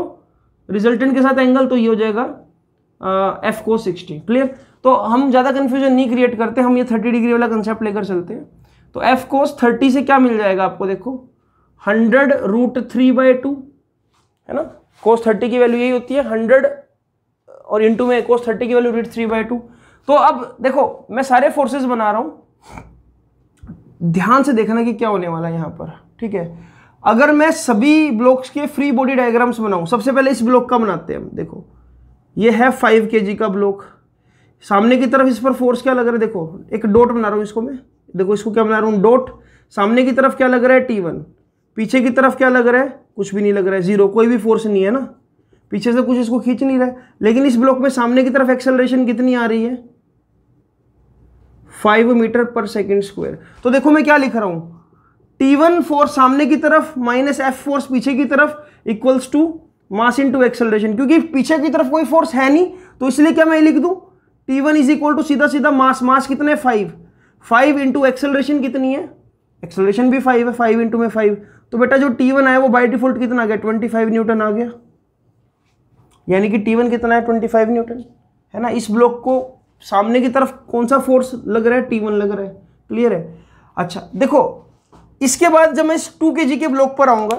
Speaker 1: रिजल्टेंट के साथ एंगल तो ये हो जाएगा एफ कोस सिक्सटी क्लियर तो हम ज़्यादा कन्फ्यूजन नहीं क्रिएट करते हम ये थर्टी डिग्री वाला कंसेप्ट लेकर चलते हैं तो एफ कोस थर्टी से क्या मिल जाएगा आपको देखो hundred root three by two है ना कोस थर्टी की वैल्यू यही होती है हंड्रेड और इंटू में कोस थर्टी की value root three by two तो अब देखो मैं सारे फोर्सेस बना रहा हूं ध्यान से देखना कि क्या होने वाला है यहां पर ठीक है अगर मैं सभी ब्लॉक्स के फ्री बॉडी डायग्राम्स बनाऊं सबसे पहले इस ब्लॉक का बनाते हैं हम देखो ये है फाइव के का ब्लॉक सामने की तरफ इस पर फोर्स क्या लग रहा है देखो एक डोट बना रहा हूँ इसको मैं देखो इसको क्या बना रहा हूँ डॉट सामने की तरफ क्या लग रहा है टी वन पीछे की तरफ क्या लग रहा है कुछ भी नहीं लग रहा है जीरो कोई भी फोर्स नहीं है ना पीछे से कुछ इसको खींच नहीं रहा है लेकिन इस ब्लॉक में सामने की तरफ एक्सेलरेशन कितनी आ रही है five metre per second square तो देखो मैं क्या लिख रहा हूँ टी वन फोर्स सामने की तरफ माइनस एफ फोर्स पीछे की तरफ equals to mass into acceleration क्योंकि पीछे की तरफ कोई फोर्स है नहीं तो इसलिए क्या मैं लिख दू t one is equal to सीधा सीधा मास मास कितने फाइव फाइव इंटू एक्सेलरेशन कितनी है एक्सेलरेशन भी फाइव है फाइव इंटू में फाइव तो बेटा जो टी वन आया वो बाई डिफॉल्ट कितना आ गया ट्वेंटी फाइव न्यूटन आ गया यानी कि टी वन कितना है ट्वेंटी फाइव न्यूटन है ना इस ब्लॉक को सामने की तरफ कौन सा फोर्स लग रहा है टी वन लग रहा है क्लियर है अच्छा देखो इसके बाद जब मैं इस टू के जी के ब्लॉक पर आऊँगा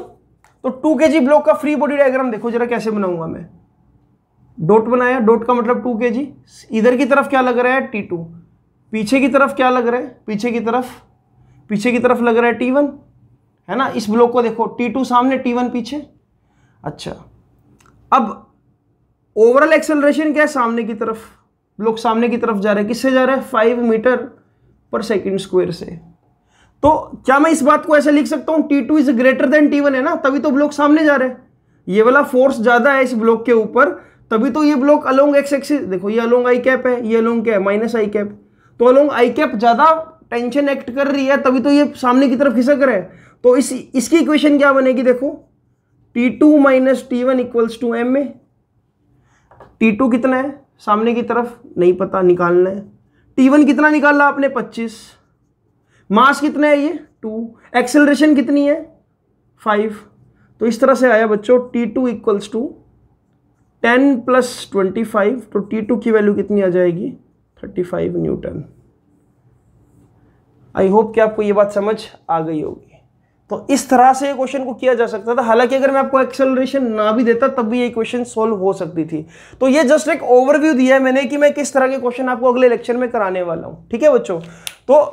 Speaker 1: तो टू के जी ब्लॉक का फ्री बॉडी डायग्राम देखो जरा कैसे बनाऊंगा मैं डोट बनाया डोट का मतलब टू के जी इधर की तरफ क्या लग रहा है टी टू पीछे की तरफ क्या लग रहा है पीछे की तरफ पीछे की तरफ लग रहा है टी वन है ना इस ब्लॉक को देखो टी टू सामने टी वन पीछे अच्छा अब ओवरऑल एक्सेलरेशन क्या है सामने की तरफ ब्लॉक सामने की तरफ जा रहे हैं किससे जा रहे हैं five metre per second square से तो क्या मैं इस बात को ऐसे लिख सकता हूँ T two is greater than t one है ना तभी तो ब्लॉक सामने जा रहे हैं ये वाला फोर्स ज़्यादा है इस ब्लॉक के ऊपर तभी तो ये ब्लॉक अलोंग एक्स एक्सिस देखो ये अलोंग आई कैप है ये अलोंग क्या है माइनस आई कैप तो लोग आई कैप ज़्यादा टेंशन एक्ट कर रही है तभी तो ये सामने की तरफ खिसक रहे तो इस इसकी इक्वेशन क्या बनेगी देखो T two minus t one equals to M में टी टू कितना है सामने की तरफ नहीं पता निकालना है टी वन कितना निकाला आपने पच्चीस मास कितना है ये टू एक्सेलरेशन कितनी है फाइव तो इस तरह से आया बच्चों t two equals to ten plus twenty five तो टी टू की वैल्यू कितनी आ जाएगी thirty five newton I hope कि आपको ये बात समझ आ गई होगी तो इस तरह से क्वेश्चन को किया जा सकता था हालांकि अगर मैं आपको एक्सेलरेशन ना भी देता तब भी ये क्वेश्चन सोल्व हो सकती थी तो ये जस्ट एक ओवरव्यू दिया है मैंने कि मैं किस तरह के क्वेश्चन आपको अगले लेक्चर में कराने वाला हूँ ठीक है बच्चों तो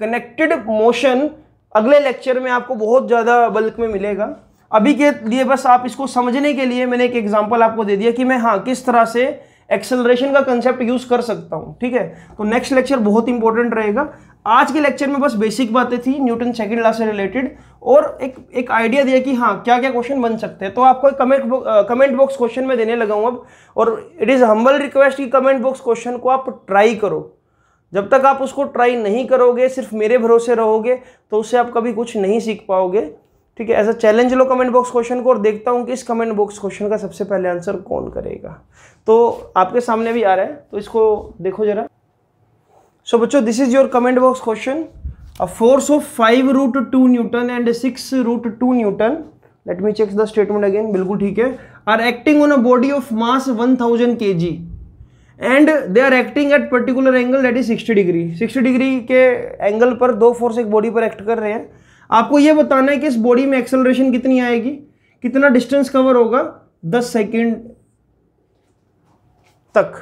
Speaker 1: कनेक्टेड मोशन अगले लेक्चर में आपको बहुत ज़्यादा बल्क में मिलेगा अभी के लिए बस आप इसको समझने के लिए मैंने एक एग्जाम्पल आपको दे दिया कि मैं हाँ किस तरह से एक्सेलरेशन का कंसेप्ट यूज कर सकता हूँ ठीक है तो नेक्स्ट लेक्चर बहुत इंपॉर्टेंट रहेगा आज के लेक्चर में बस बेसिक बातें थी न्यूटन सेकंड लॉ से रिलेटेड और एक एक आइडिया दिया कि हाँ क्या क्या क्वेश्चन बन सकते हैं तो आपको कमेंट कमेंट बॉक्स क्वेश्चन में देने लगा हूँ अब और इट इज़ हम्बल रिक्वेस्ट कि कमेंट बॉक्स क्वेश्चन को आप ट्राई करो जब तक आप उसको ट्राई नहीं करोगे सिर्फ मेरे भरोसे रहोगे तो उससे आप कभी कुछ नहीं सीख पाओगे ठीक है ऐसा चैलेंज लो कमेंट बॉक्स क्वेश्चन को और देखता हूँ कि इस कमेंट बॉक्स क्वेश्चन का सबसे पहले आंसर कौन करेगा तो आपके सामने भी आ रहा है तो इसको देखो जरा सो बच्चों this is your comment box question a force of five root two newton and six root two newton let me check the statement again बिल्कुल ठीक है are acting on a body of mass one thousand k g and they are acting at particular angle that is sixty degree sixty degree के एंगल पर दो फोर्स एक बॉडी पर एक्ट कर रहे हैं आपको यह बताना है कि इस बॉडी में एक्सेलरेशन कितनी आएगी कितना डिस्टेंस कवर होगा दस सेकेंड तक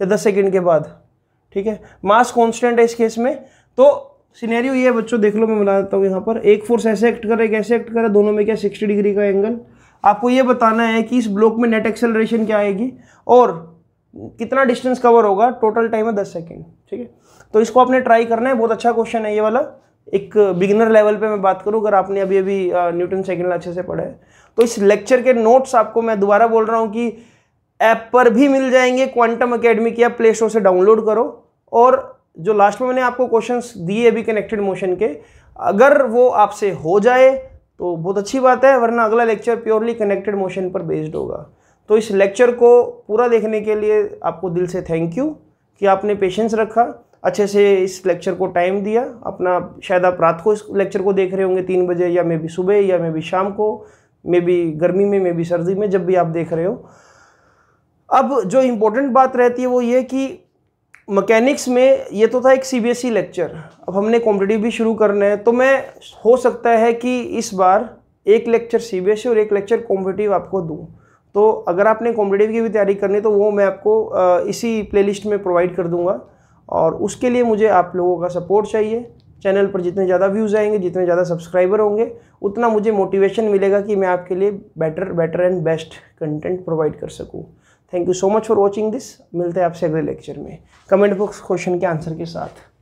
Speaker 1: या दस सेकेंड के बाद ठीक है मास कांस्टेंट है इस केस में तो सिनेरियो ये बच्चों देख लो मैं बना देता हूँ यहाँ पर एक फोर्स ऐसे एक्ट करे कैसे एक्ट करे दोनों में क्या सिक्सटी डिग्री का एंगल आपको ये बताना है कि इस ब्लॉक में नेट एक्सेलरेशन क्या आएगी और कितना डिस्टेंस कवर होगा टोटल टाइम है दस सेकेंड ठीक है तो इसको आपने ट्राई करना है बहुत अच्छा क्वेश्चन है ये वाला एक बिगिनर लेवल पे मैं बात करूँ अगर आपने अभी अभी न्यूटन सेकंड अच्छे से पढ़ा है तो इस लेक्चर के नोट्स आपको मैं दोबारा बोल रहा हूँ कि ऐप पर भी मिल जाएंगे क्वांटम अकेडमी की आप प्ले स्टोर से डाउनलोड करो और जो लास्ट में मैंने आपको क्वेश्चन दिए अभी कनेक्टेड मोशन के अगर वो आपसे हो जाए तो बहुत अच्छी बात है वरना अगला लेक्चर प्योरली कनेक्टेड मोशन पर बेस्ड होगा तो इस लेक्चर को पूरा देखने के लिए आपको दिल से थैंक यू कि आपने पेशेंस रखा अच्छे से इस लेक्चर को टाइम दिया अपना शायद आप रात को इस लेक्चर को देख रहे होंगे तीन बजे या मे बी सुबह या मे बी शाम को मे बी गर्मी में मे बी सर्दी में जब भी आप देख रहे हो अब जो इम्पोर्टेंट बात रहती है वो ये कि मकैनिक्स में ये तो था एक सी लेक्चर e अब हमने कॉम्पिटिटिव भी शुरू करना है तो मैं हो सकता है कि इस बार एक लेक्चर सी e और एक लेक्चर कॉम्पिटिटिव आपको दूँ तो अगर आपने कॉम्पिटिटिव की भी तैयारी करनी तो वो मैं आपको इसी प्लेलिस्ट में प्रोवाइड कर दूँगा और उसके लिए मुझे आप लोगों का सपोर्ट चाहिए चैनल पर जितने ज़्यादा व्यूज़ आएंगे जितने ज़्यादा सब्सक्राइबर होंगे उतना मुझे मोटिवेशन मिलेगा कि मैं आपके लिए better better and best content provide कर सकूँ thank you so much for watching this मिलते हैं आपसे अगले लेक्चर में कमेंट बॉक्स क्वेश्चन के आंसर के साथ